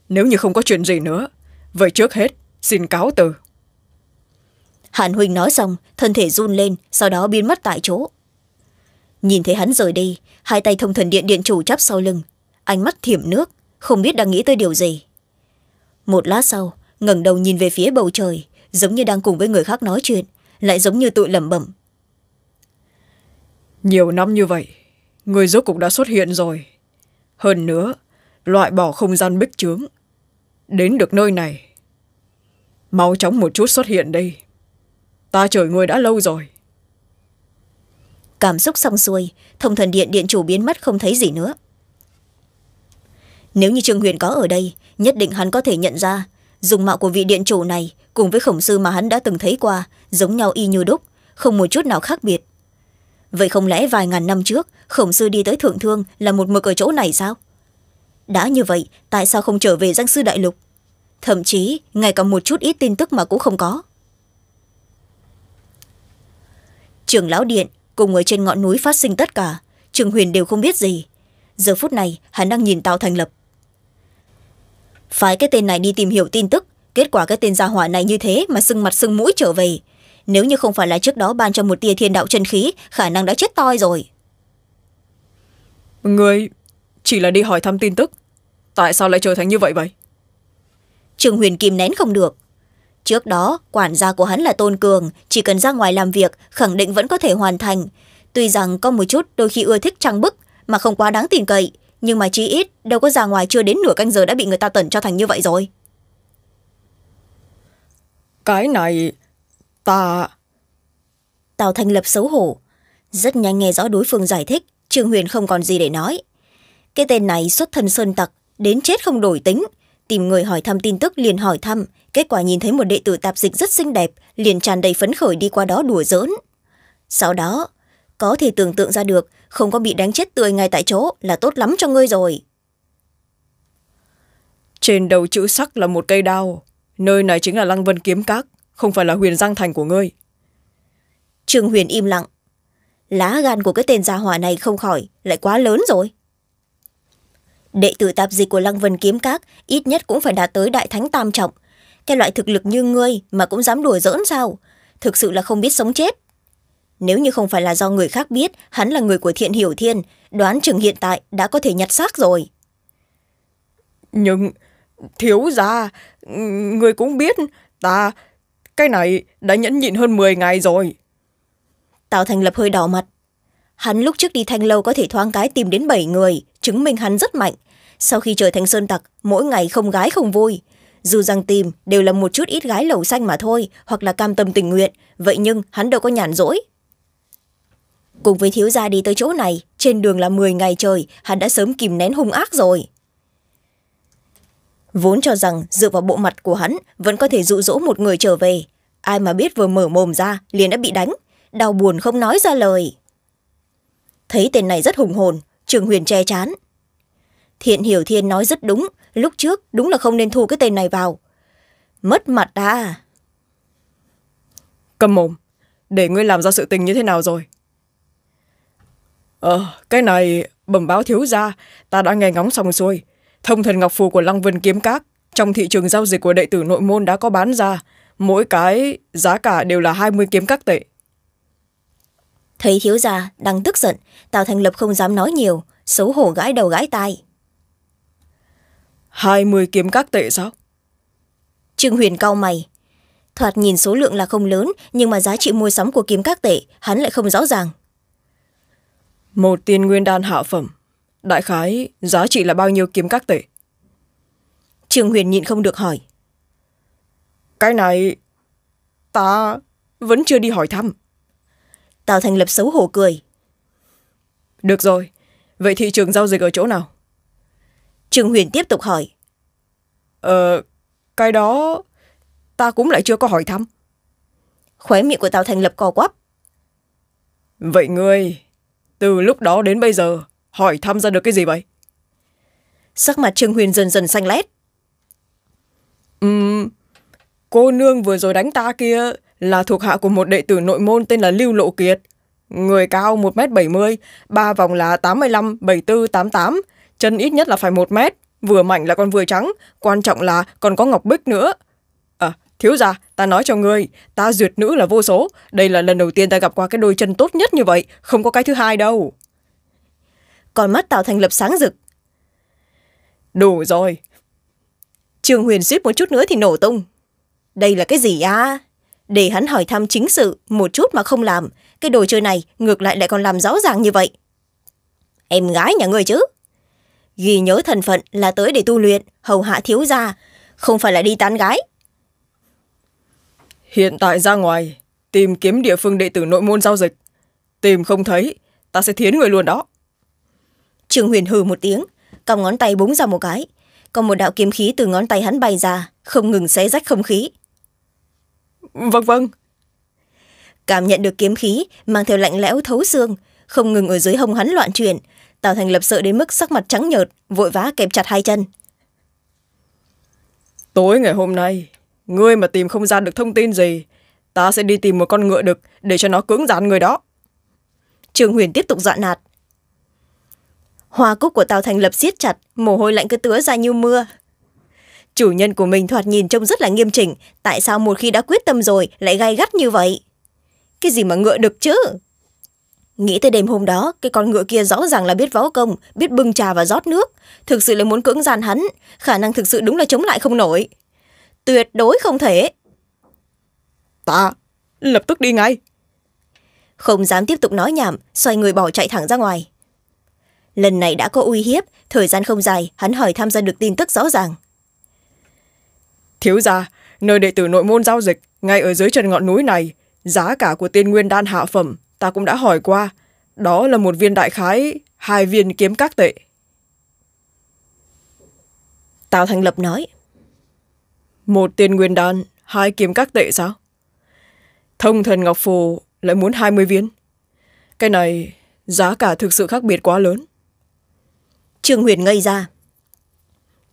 nếu như không có chuyện gì nữa vậy trước hết xin cáo từ hàn huynh nói xong thân thể run lên sau đó biến mất tại chỗ nhìn thấy hắn rời đi hai tay thông thần điện điện chủ chắp sau lưng ánh mắt thiểm nước không biết đang nghĩ tới điều gì một lát sau ngẩng đầu nhìn về phía bầu trời giống như đang cùng với người khác nói chuyện lại giống như tự lẩm bẩm nhiều năm như vậy người rốt cục đã xuất hiện rồi hơn nữa loại bỏ không gian bích trướng đến được nơi này mau chóng một chút xuất hiện đây ta chở người đã lâu rồi cảm xúc xong xuôi thông thần điện điện chủ biến mất không thấy gì nữa nếu như trương huyền có ở đây nhất định hắn có thể nhận ra dùng mạo của vị điện chủ này cùng với khổng sư mà hắn đã từng thấy qua giống nhau y như đúc không một chút nào khác biệt vậy không lẽ vài ngàn năm trước khổng sư đi tới thượng thương là một mực ở chỗ này sao đã như vậy tại sao không trở về danh sư đại lục thậm chí ngay cả một chút ít tin tức mà cũng không có trường lão điện cùng ở trên ngọn núi phát sinh tất cả trường huyền đều không biết gì giờ phút này hắn đang nhìn tào thành lập phái cái tên này đi tìm hiểu tin tức kết quả cái tên gia hỏa này như thế mà sưng mặt sưng mũi trở về nếu như không phải là trước đó ban cho một tia thiên đạo chân khí khả năng đã chết toi rồi người chỉ là đi hỏi thăm tin tức tại sao lại trở thành như vậy vậy trường huyền kìm nén không được trước đó quản gia của hắn là tôn cường chỉ cần ra ngoài làm việc khẳng định vẫn có thể hoàn thành tuy rằng có một chút đôi khi ưa thích trăng bức mà không quá đáng tin cậy nhưng mà chí ít đâu có ra ngoài chưa đến nửa canh giờ đã bị người ta tẩn cho thành như vậy rồi cái này ta tào thanh lập xấu hổ rất nhanh nghe rõ đối phương giải thích trương huyền không còn gì để nói cái tên này xuất thân sơn tặc đến chết không đổi tính tìm người hỏi thăm tin tức liền hỏi thăm kết quả nhìn thấy một đệ tử tạp dịch rất xinh đẹp liền tràn đầy phấn khởi đi qua đó đùa giỡn sau đó có thể tưởng tượng ra được không có bị đánh chết tươi ngay tại chỗ là tốt lắm cho ngươi rồi trên đầu chữ sắc là một cây đao nơi này chính là lăng vân kiếm các không phải là huyền giang thành của ngươi Trường huyền im lặng lá gan của cái tên gia hỏa này không khỏi lại quá lớn rồi đệ tử tạp dịch của lăng vân kiếm các ít nhất cũng phải đạt tới đại thánh tam trọng cái loại thực lực như ngươi mà cũng dám đùa giỡn sao thực sự là không biết sống chết nếu như không phải là do người khác biết hắn là người của thiện hiểu thiên đoán chừng hiện tại đã có thể nhặt xác rồi nhưng thiếu ra người cũng biết ta cái này đã nhẫn nhịn hơn m ngày rồi tào thành lập hơi đỏ mặt hắn lúc trước đi thanh lâu có thể thoáng cái tìm đến bảy người chứng minh hắn rất mạnh sau khi trở thành sơn tặc mỗi ngày không gái không vui dù rằng tìm đều là một chút ít gái lầu xanh mà thôi hoặc là cam tâm tình nguyện vậy nhưng hắn đâu có nhản dỗi cùng với thiếu gia đi tới chỗ này trên đường là m ngày trời hắn đã sớm kìm nén hung ác rồi vốn cho rằng dựa vào bộ mặt của hắn vẫn có thể dụ dỗ một người trở về ai mà biết vừa mở mồm ra liền đã bị đánh đau buồn không nói ra lời thấy tên này rất hùng hồn trường huyền che chán thiện hiểu thiên nói rất đúng lúc trước đúng là không nên thu cái tên này vào mất mặt à cầm mồm để ngươi làm ra sự tình như thế nào rồi Ờ, cái này bẩm báo thiếu gia, ta đã nghe ngóng xong xuôi. Thông thần ngọc phù của Lăng Vân Kiếm Các trong thị trường giao dịch của đệ tử nội môn đã có bán ra. Mỗi cái giá cả đều là hai mươi kiếm các tệ. Thấy thiếu gia đang tức giận, Tào Thành Lập không dám nói nhiều, xấu hổ gãi đầu gãi tai. hai mươi kiếm các tệ sao? Trương Huyền cau mày. Thoạt nhìn số lượng là không lớn, nhưng mà giá trị mua sắm của kiếm các tệ, hắn lại không rõ ràng một tiên nguyên đan hạ phẩm đại khái giá trị là bao nhiêu kiếm các tệ trường huyền nhịn không được hỏi cái này ta vẫn chưa đi hỏi thăm tào thành lập xấu hổ cười được rồi vậy thị trường giao dịch ở chỗ nào trường huyền tiếp tục hỏi ờ cái đó ta cũng lại chưa có hỏi thăm khóe miệng của tào thành lập co quắp vậy ngươi từ lúc đó đến bây giờ hỏi thăm ra được cái gì vậy sắc mặt trương huyền dần dần xanh lét uhm, cô nương vừa rồi đánh ta kia là thuộc hạ của một đệ tử nội môn tên là lưu lộ kiệt người cao một m bảy mươi ba vòng là tám mươi năm bảy tư tám tám chân ít nhất là phải một mét vừa mạnh là còn vừa trắng quan trọng là còn có ngọc bích nữa thiếu gia ta nói cho ngươi ta duyệt nữ là vô số đây là lần đầu tiên ta gặp qua cái đôi chân tốt nhất như vậy không có cái thứ hai đâu còn mắt tào thành lập sáng rực đủ rồi trường huyền suýt một chút nữa thì nổ tung đây là cái gì à để hắn hỏi thăm chính sự một chút mà không làm cái đồ chơi này ngược lại lại còn làm rõ ràng như vậy em gái nhà người chứ ghi nhớ thần phận là tới để tu luyện hầu hạ thiếu gia không phải là đi tán gái hiện tại ra ngoài tìm kiếm địa phương đệ tử nội môn giao dịch tìm không thấy ta sẽ thiến người luôn đó trương huyền hừ một tiếng còng ngón tay búng ra một cái còn một đạo kiếm khí từ ngón tay hắn bay ra không ngừng xé rách không khí vâng vâng cảm nhận được kiếm khí mang theo lạnh lẽo thấu xương không ngừng ở dưới hông hắn loạn chuyển tạo thành lập sợ đến mức sắc mặt trắng nhợt vội vã kẹp chặt hai chân tối ngày hôm nay Ngươi mà tìm không ra được thông tin gì, ta sẽ đi tìm một con ngựa đực để cho nó cưỡng dán người đó. Trường Huyền tiếp tục dọa nạt. Hoa cúc của Tào Thành lập siết chặt, mồ hôi lạnh cứ tứa ra như mưa. Chủ nhân của mình thoạt nhìn trông rất là nghiêm chỉnh, tại sao một khi đã quyết tâm rồi lại gai gắt như vậy? Cái gì mà ngựa đực chứ? Nghĩ tới đêm hôm đó, cái con ngựa kia rõ ràng là biết võ công, biết bưng trà và rót nước. Thực sự là muốn cưỡng gian hắn, khả năng thực sự đúng là chống lại không nổi tuyệt đối không thể ta lập tức đi ngay không dám tiếp tục nói nhảm xoay người bỏ chạy thẳng ra ngoài lần này đã có uy hiếp thời gian không dài hắn hỏi tham gia được tin tức rõ ràng thiếu gia nơi đệ tử nội môn giao dịch ngay ở dưới chân ngọn núi này giá cả của tiên nguyên đan hạ phẩm ta cũng đã hỏi qua đó là một viên đại khái hai viên kiếm các tệ tào thành lập nói một tiền nguyên đan, hai kiếm các tệ sao? Thông thần Ngọc Phù lại muốn hai mươi viên. Cái này giá cả thực sự khác biệt quá lớn. Trương Huyền ngây ra.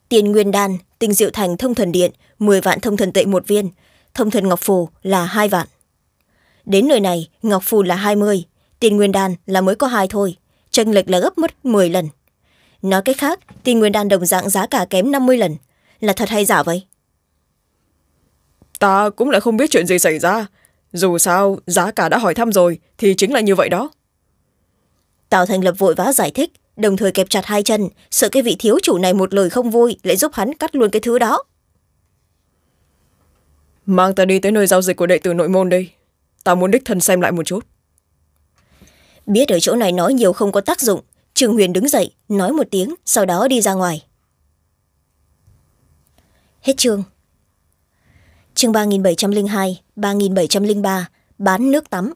Tiền nguyên đan, tinh diệu thành thông thần điện, 10 vạn thông thần tệ một viên, thông thần Ngọc Phù là hai vạn. Đến nơi này, Ngọc Phù là hai mươi, tiền nguyên đan là mới có hai thôi, tranh lệch là gấp mất 10 lần. Nói cách khác, tiền nguyên đan đồng dạng giá cả kém năm mươi lần. Là thật hay giả vậy? ta cũng lại không biết chuyện gì xảy ra dù sao giá cả đã hỏi thăm rồi thì chính là như vậy đó tào thành lập vội vã giải thích đồng thời kẹp chặt hai chân sợ cái vị thiếu chủ này một lời không vui lại giúp hắn cắt luôn cái thứ đó mang ta đi tới nơi giao dịch của đệ tử nội môn đây ta muốn đích thân xem lại một chút biết ở chỗ này nói nhiều không có tác dụng trường huyền đứng dậy nói một tiếng sau đó đi ra ngoài hết chương chương ba nghìn bảy trăm linh hai ba nghìn bảy trăm linh ba bán nước tắm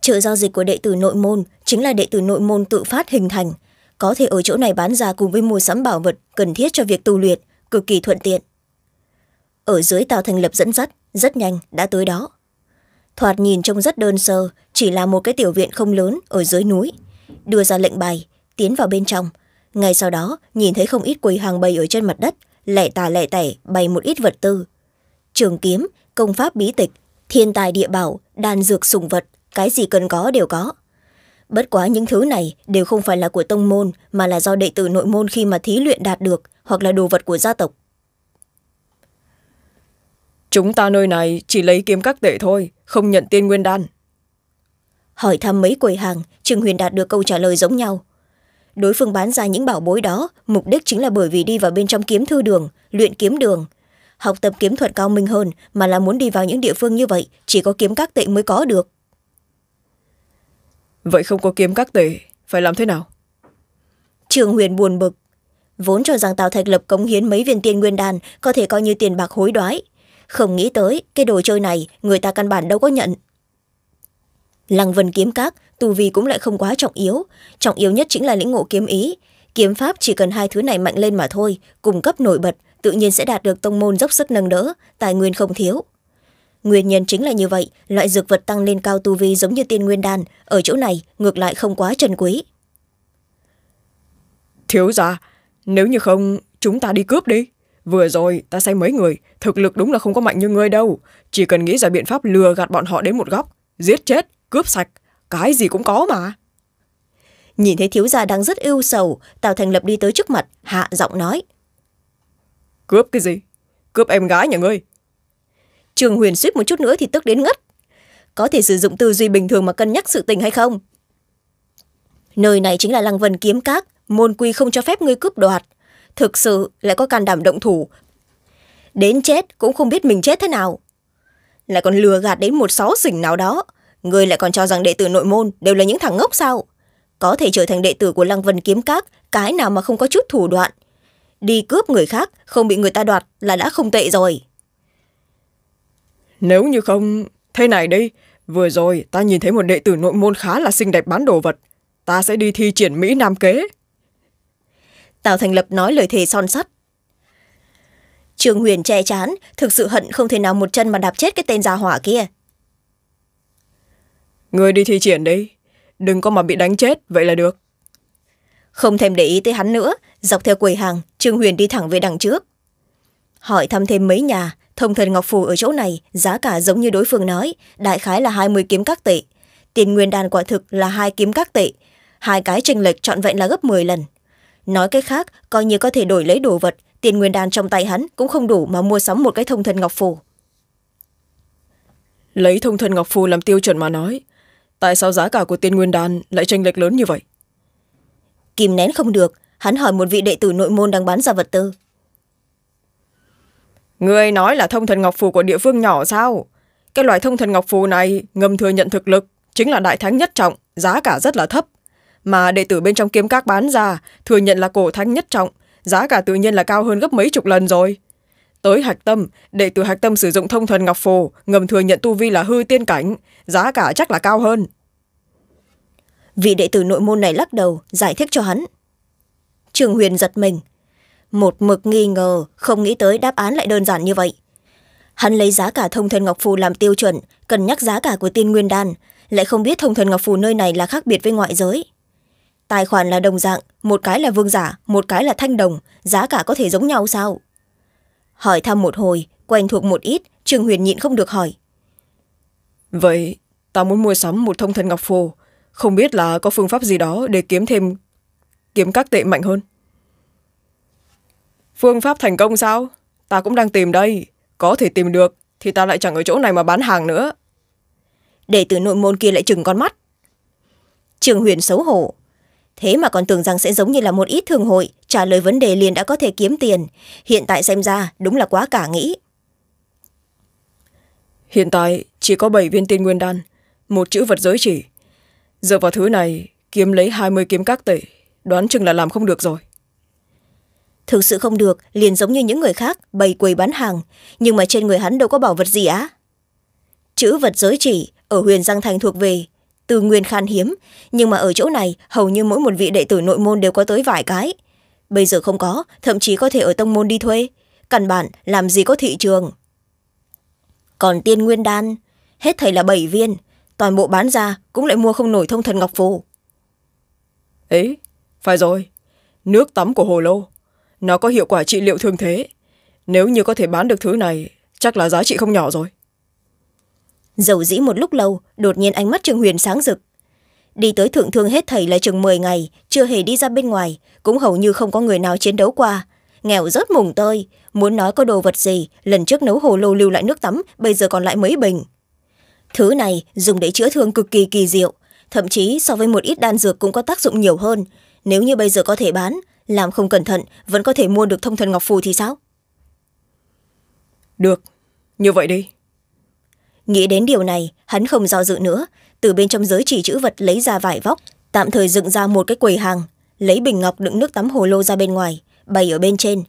chợ giao dịch của đệ tử nội môn chính là đệ tử nội môn tự phát hình thành có thể ở chỗ này bán ra cùng với mua sắm bảo vật cần thiết cho việc tu luyện cực kỳ thuận tiện ở dưới tàu thành lập dẫn dắt rất nhanh đã tới đó thoạt nhìn trông rất đơn sơ chỉ là một cái tiểu viện không lớn ở dưới núi đưa ra lệnh bài tiến vào bên trong ngay sau đó nhìn thấy không ít quầy hàng bày ở trên mặt đất lẻ tà lẻ tẻ bày một ít vật tư trường kiếm công pháp bí tịch thiên tài địa bảo đan dược sùng vật cái gì cần có đều có bất quá những thứ này đều không phải là của tông môn mà là do đệ tử nội môn khi mà thí luyện đạt được hoặc là đồ vật của gia tộc chúng ta nơi này chỉ lấy kiếm các tệ thôi không nhận tiên nguyên đan hỏi thăm mấy quầy hàng trương huyền đạt được câu trả lời giống nhau đối phương bán ra những bảo bối đó mục đích chính là bởi vì đi vào bên trong kiếm thư đường luyện kiếm đường học tập kiếm thuật cao minh hơn mà là muốn đi vào những địa phương như vậy chỉ có kiếm các tệ mới có được vậy không có kiếm các tệ phải làm thế nào trường huyền buồn bực vốn cho rằng tào thạch lập cống hiến mấy viên tiền nguyên đàn có thể coi như tiền bạc hối đoái không nghĩ tới cái đồ chơi này người ta căn bản đâu có nhận lăng vân kiếm các tù vi cũng lại không quá trọng yếu trọng yếu nhất chính là lĩnh ngộ kiếm ý kiếm pháp chỉ cần hai thứ này mạnh lên mà thôi cung cấp nổi bật tự nhiên sẽ đạt được tông môn dốc sức nâng đỡ tài nguyên không thiếu nguyên nhân chính là như vậy loại dược vật tăng lên cao tu vi giống như tiên nguyên đan ở chỗ này ngược lại không quá trần quý thiếu ra nếu như không chúng ta đi cướp đi vừa rồi ta xem mấy người thực lực đúng là không có mạnh như ngươi đâu chỉ cần nghĩ ra biện pháp lừa gạt bọn họ đến một góc giết chết cướp sạch cái gì cũng có mà nhìn thấy thiếu gia đang rất ưu sầu tào thành lập đi tới trước mặt hạ giọng nói cướp cái gì cướp em gái nhà ngươi trường huyền suýt một chút nữa thì tức đến ngất có thể sử dụng tư duy bình thường mà cân nhắc sự tình hay không nơi này chính là lăng vân kiếm cát môn quy không cho phép ngươi cướp đoạt thực sự lại có can đảm động thủ đến chết cũng không biết mình chết thế nào lại còn lừa gạt đến một xó xỉnh nào đó người lại còn cho rằng đệ tử nội môn đều là những thằng ngốc sao có thể trở thành đệ tử của lăng vân kiếm các cái nào mà không có chút thủ đoạn đi cướp người khác không bị người ta đoạt là đã không tệ rồi nếu như không thế này đi vừa rồi ta nhìn thấy một đệ tử nội môn khá là xinh đẹp bán đồ vật ta sẽ đi thi triển mỹ nam kế tào thành lập nói lời thề son sắt trường huyền che chán thực sự hận không thể nào một chân mà đạp chết cái tên già hỏa kia Người đi thi triển đi. Đừng có mà bị đánh chết, vậy là được. Không thèm để ý tới hắn nữa, dọc theo quầy hàng, Trương Huyền đi thẳng về đằng trước. Hỏi thăm thêm mấy nhà, thông thần Ngọc Phù ở chỗ này, giá cả giống như đối phương nói, đại khái là hai mươi kiếm các tệ. Tiền nguyên đàn quả thực là hai kiếm các tệ. Hai cái tranh lệch trọn vẹn là gấp 10 lần. Nói cái khác, coi như có thể đổi lấy đồ vật, tiền nguyên đàn trong tay hắn cũng không đủ mà mua sắm một cái thông thần Ngọc Phù lấy thông thần ngọc phù làm tiêu chuẩn mà nói tại sao giá cả của tiên nguyên đan lại tranh lệch lớn như vậy kìm nén không được hắn hỏi một vị đệ tử nội môn đang bán ra vật tư người nói là thông thần ngọc phù của địa phương nhỏ sao cái loại thông thần ngọc phù này ngầm thừa nhận thực lực chính là đại thánh nhất trọng giá cả rất là thấp mà đệ tử bên trong kiếm các bán ra thừa nhận là cổ thánh nhất trọng giá cả tự nhiên là cao hơn gấp mấy chục lần rồi Tới hạch tâm, đệ tử hạch tâm sử dụng thông thuần ngọc phù, ngầm thừa nhận tu vi là hư tiên cảnh, giá cả chắc là cao hơn. Vị đệ tử nội môn này lắc đầu, giải thích cho hắn. Trường Huyền giật mình. Một mực nghi ngờ, không nghĩ tới đáp án lại đơn giản như vậy. Hắn lấy giá cả thông thần ngọc phù làm tiêu chuẩn, cần nhắc giá cả của tiên nguyên đan, lại không biết thông thần ngọc phù nơi này là khác biệt với ngoại giới tài khoản là đồng dạng một cái là vương giả một cái là thanh đồng giá cả có thể giống nhau sao hỏi thăm một hồi quen thuộc một ít trường huyền nhịn không được hỏi vậy ta muốn mua sắm một thông thần ngọc phù không biết là có phương pháp gì đó để kiếm thêm kiếm các tệ mạnh hơn phương pháp thành công sao ta cũng đang tìm đây có thể tìm được thì ta lại chẳng ở chỗ này mà bán hàng nữa để từ nội môn kia lại chừng con mắt trường huyền xấu hổ thế mà còn tưởng rằng sẽ giống như là một ít thương hội trả lời vấn đề liền đã có thể kiếm tiền hiện tại xem ra đúng là quá cả nghĩ hiện tại chỉ có bảy viên tiên nguyên đan một chữ vật giới chỉ dựa vào thứ này kiếm lấy hai mươi kiếm các tể đoán chừng là làm không được rồi thực sự không được liền giống như những người khác bày quầy bán hàng nhưng mà trên người hắn đâu có bảo vật gì á chữ vật giới chỉ ở huyền giang thành thuộc về tư nguyên khan hiếm nhưng mà ở chỗ này hầu như mỗi một vị đệ tử nội môn đều có tới vài cái bây giờ không có thậm chí có thể ở tông môn đi thuê căn bản làm gì có thị trường còn tiên nguyên đan hết thầy là bảy viên toàn bộ bán ra cũng lại mua không nổi thông thần ngọc phù ấy phải rồi nước tắm của hồ lô nó có hiệu quả trị liệu thương thế nếu như có thể bán được thứ này chắc là giá trị không nhỏ rồi dầu dĩ một lúc lâu đột nhiên ánh mắt trường huyền sáng rực đi tới thượng thương hết thầy là chừng m ngày chưa hề đi ra bên ngoài cũng hầu như không có người nào chiến đấu qua nghèo rớt mùng tơi muốn nói có đồ vật gì lần trước nấu hồ lô lưu lại nước tắm bây giờ còn lại mấy bình thứ này dùng để chữa thương cực kỳ kỳ diệu thậm chí so với một ít đan dược cũng có tác dụng nhiều hơn nếu như bây giờ có thể bán làm không cẩn thận vẫn có thể mua được thông thần ngọc phù thì sao được như vậy đi nghĩ đến điều này hắn không do dự nữa từ bên trong giới chỉ chữ vật lấy ra vải vóc tạm thời dựng ra một cái quầy hàng lấy bình ngọc đựng nước tắm hồ lô ra bên ngoài bày ở bên trên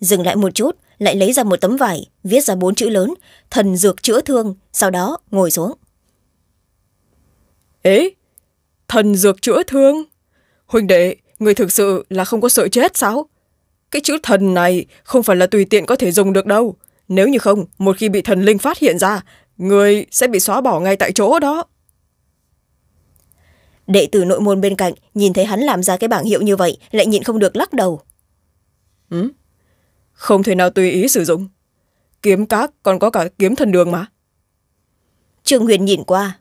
dừng lại một chút lại lấy ra một tấm vải viết ra bốn chữ lớn thần dược chữa thương sau đó ngồi xuống ế thần dược chữa thương huỳnh đệ người thực sự là không có sợ chết sao cái chữ thần này không phải là tùy tiện có thể dùng được đâu nếu như không một khi bị thần linh phát hiện ra người sẽ bị xóa bỏ ngay tại chỗ đó đệ tử nội môn bên cạnh nhìn thấy hắn làm ra cái bảng hiệu như vậy lại nhịn không được lắc đầu ừ? không thể nào tùy ý sử dụng kiếm cát còn có cả kiếm thần đường mà trương huyền nhìn qua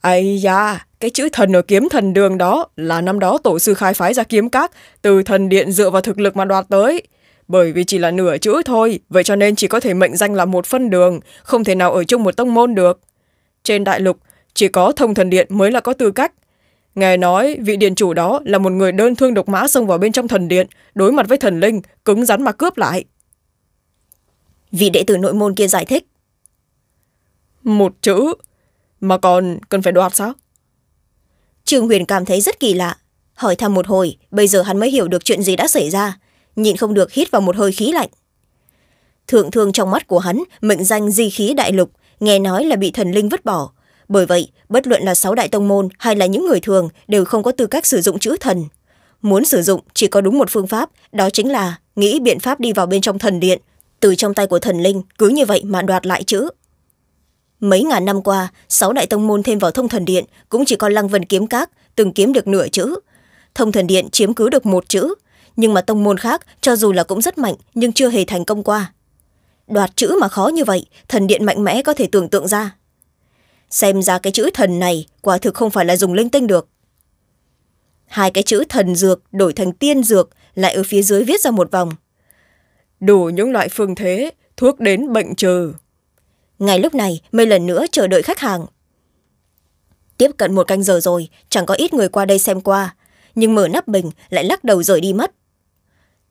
ây da cái chữ thần ở kiếm thần đường đó là năm đó tổ sư khai phái ra kiếm cát từ thần điện dựa vào thực lực mà đoạt tới bởi vì chỉ là nửa chữ thôi, vậy cho nên chỉ có thể mệnh danh là một phân đường, không thể nào ở chung một tông môn được. Trên đại lục, chỉ có thông thần điện mới là có tư cách. Nghe nói vị điện chủ đó là một người đơn thương độc mã xông vào bên trong thần điện, đối mặt với thần linh, cứng rắn mà cướp lại. Vị đệ tử nội môn kia giải thích. Một chữ, mà còn cần phải đoạt sao? Trương Huyền cảm thấy rất kỳ lạ. Hỏi thăm một hồi, bây giờ hắn mới hiểu được chuyện gì đã xảy ra nhịn không được hít vào một hơi khí lạnh thượng thương trong mắt của hắn mệnh danh di khí đại lục nghe nói là bị thần linh vứt bỏ bởi vậy bất luận là sáu đại tông môn hay là những người thường đều không có tư cách sử dụng chữ thần muốn sử dụng chỉ có đúng một phương pháp đó chính là nghĩ biện pháp đi vào bên trong thần điện từ trong tay của thần linh cứ như vậy mà đoạt lại chữ mấy ngàn năm qua sáu đại tông môn thêm vào thông thần điện cũng chỉ còn lăng vân kiếm các từng kiếm được nửa chữ thông thần điện chiếm cứ được một chữ nhưng mà tông môn khác cho dù là cũng rất mạnh nhưng chưa hề thành công qua đoạt chữ mà khó như vậy thần điện mạnh mẽ có thể tưởng tượng ra xem ra cái chữ thần này quả thực không phải là dùng linh tinh được hai cái chữ thần dược đổi thành tiên dược lại ở phía dưới viết ra một vòng đủ những loại phương thế thuốc đến bệnh trừ ngay lúc này mấy lần nữa chờ đợi khách hàng tiếp cận một canh giờ rồi chẳng có ít người qua đây xem qua nhưng mở nắp bình lại lắc đầu rời đi mất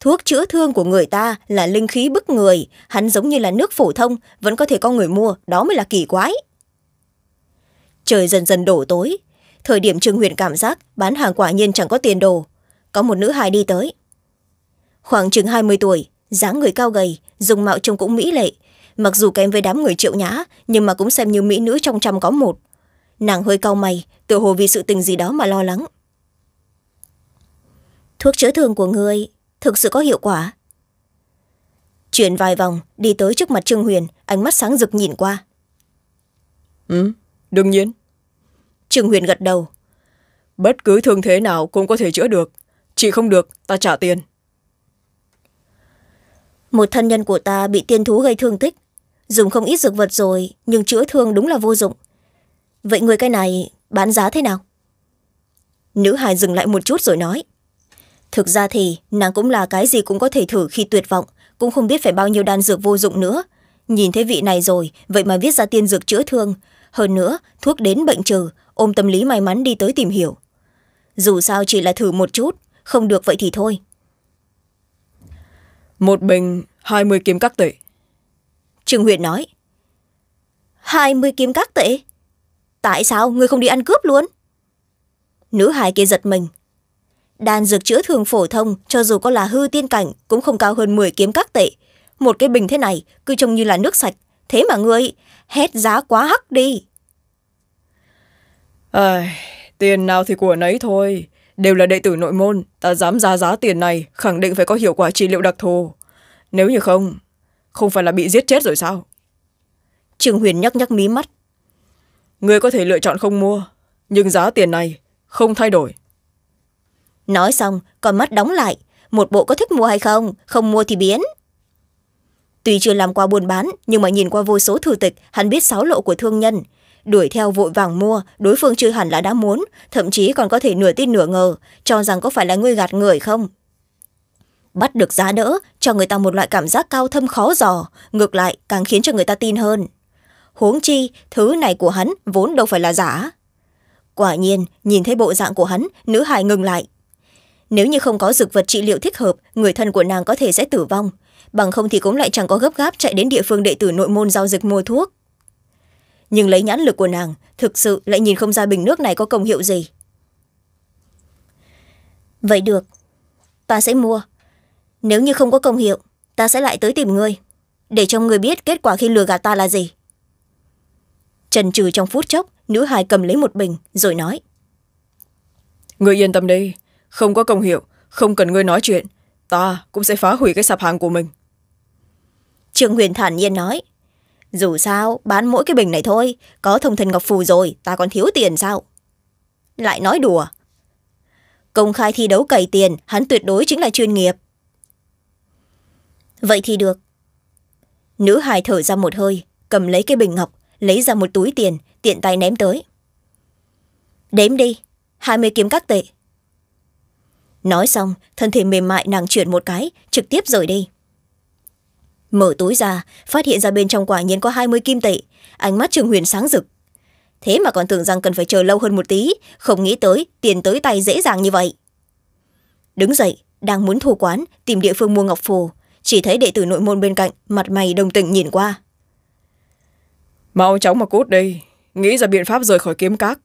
thuốc chữa thương của người ta là linh khí bức người hắn giống như là nước phổ thông vẫn có thể có người mua đó mới là kỳ quái trời dần dần đổ tối thời điểm trương huyền cảm giác bán hàng quả nhiên chẳng có tiền đồ có một nữ hài đi tới khoảng chừng hai mươi tuổi dáng người cao gầy dùng mạo trông cũng mỹ lệ mặc dù kém với đám người triệu nhã nhưng mà cũng xem như mỹ nữ trong trăm có một nàng hơi cau mày tựa hồ vì sự tình gì đó mà lo lắng thuốc chữa thương của người thực sự có hiệu quả chuyển vài vòng đi tới trước mặt trương huyền ánh mắt sáng rực nhìn qua ừ đương nhiên trương huyền gật đầu bất cứ thương thế nào cũng có thể chữa được chị không được ta trả tiền một thân nhân của ta bị tiên thú gây thương tích dùng không ít dược vật rồi nhưng chữa thương đúng là vô dụng vậy người cái này bán giá thế nào nữ hài dừng lại một chút rồi nói thực ra thì nàng cũng là cái gì cũng có thể thử khi tuyệt vọng cũng không biết phải bao nhiêu đan dược vô dụng nữa nhìn thấy vị này rồi vậy mà viết ra tiên dược chữa thương hơn nữa thuốc đến bệnh trừ ôm tâm lý may mắn đi tới tìm hiểu dù sao chỉ là thử một chút không được vậy thì thôi một bình hai mươi kiếm các tệ trương huyện nói hai mươi kiếm các tệ tại sao người không đi ăn cướp luôn nữ hài kia giật mình đan dược chữa thường phổ thông cho dù có là hư tiên cảnh cũng không cao hơn 10 kiếm các tệ một cái bình thế này cứ trông như là nước sạch thế mà ngươi hét giá quá hắc đi à, tiền nào thì của nấy thôi đều là đệ tử nội môn ta dám ra giá tiền này khẳng định phải có hiệu quả trị liệu đặc thù nếu như không không phải là bị giết chết rồi sao Trường huyền nhắc nhắc mí mắt ngươi có thể lựa chọn không mua nhưng giá tiền này không thay đổi nói xong con mắt đóng lại một bộ có thích mua hay không không mua thì biến tuy chưa làm qua buôn bán nhưng mà nhìn qua vô số thư tịch hắn biết sáu lộ của thương nhân đuổi theo vội vàng mua đối phương chưa hẳn là đã muốn thậm chí còn có thể nửa tin nửa ngờ cho rằng có phải là ngươi gạt người không bắt được giá đỡ cho người ta một loại cảm giác cao thâm khó dò ngược lại càng khiến cho người ta tin hơn huống chi thứ này của hắn vốn đâu phải là giả quả nhiên nhìn thấy bộ dạng của hắn nữ hải ngừng lại nếu như không có dược vật trị liệu thích hợp người thân của nàng có thể sẽ tử vong bằng không thì cũng lại chẳng có gấp gáp chạy đến địa phương đệ tử nội môn giao dịch mua thuốc nhưng lấy nhãn lực của nàng thực sự lại nhìn không ra bình nước này có công hiệu gì vậy được ta sẽ mua nếu như không có công hiệu ta sẽ lại tới tìm ngươi để cho ngươi biết kết quả khi lừa gạt ta là gì trần trừ trong phút chốc nữ hài cầm lấy một bình rồi nói người yên tâm đi không có công hiệu không cần ngươi nói chuyện ta cũng sẽ phá hủy cái sạp hàng của mình trương huyền thản nhiên nói dù sao bán mỗi cái bình này thôi có thông thần ngọc phù rồi ta còn thiếu tiền sao lại nói đùa công khai thi đấu cày tiền hắn tuyệt đối chính là chuyên nghiệp vậy thì được nữ hài thở ra một hơi cầm lấy cái bình ngọc lấy ra một túi tiền tiện tay ném tới đếm đi hai mươi kiếm các tệ nói xong thân thể mềm mại nàng chuyển một cái trực tiếp rời đi mở túi ra phát hiện ra bên trong quả nhiên có hai mươi kim tệ ánh mắt trương huyền sáng rực thế mà còn tưởng rằng cần phải chờ lâu hơn một tí không nghĩ tới tiền tới tay dễ dàng như vậy đứng dậy đang muốn thu quán tìm địa phương mua ngọc phù chỉ thấy đệ tử nội môn bên cạnh mặt mày đồng tình nhìn qua mau chóng mà cút đi nghĩ ra biện pháp rời khỏi kiếm cát.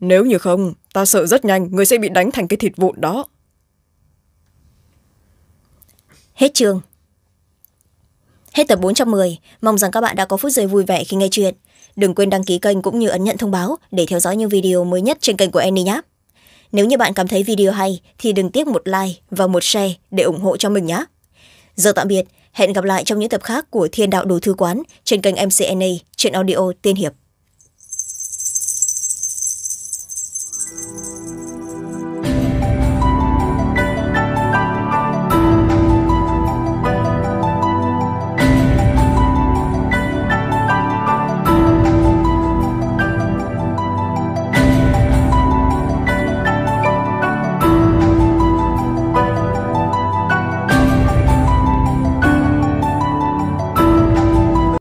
nếu như không ta sợ rất nhanh người sẽ bị đánh thành cái thịt vụn đó hết chương hết tập bốn trăm 410, mong rằng các bạn đã có phút giây vui vẻ khi nghe chuyện đừng quên đăng ký kênh cũng như ấn nhận thông báo để theo dõi những video mới nhất trên kênh của Annie nhé nếu như bạn cảm thấy video hay thì đừng tiếc một like và một share để ủng hộ cho mình nhé giờ tạm biệt hẹn gặp lại trong những tập khác của thiên đạo đồ thư quán trên kênh mcna trên audio tiên hiệp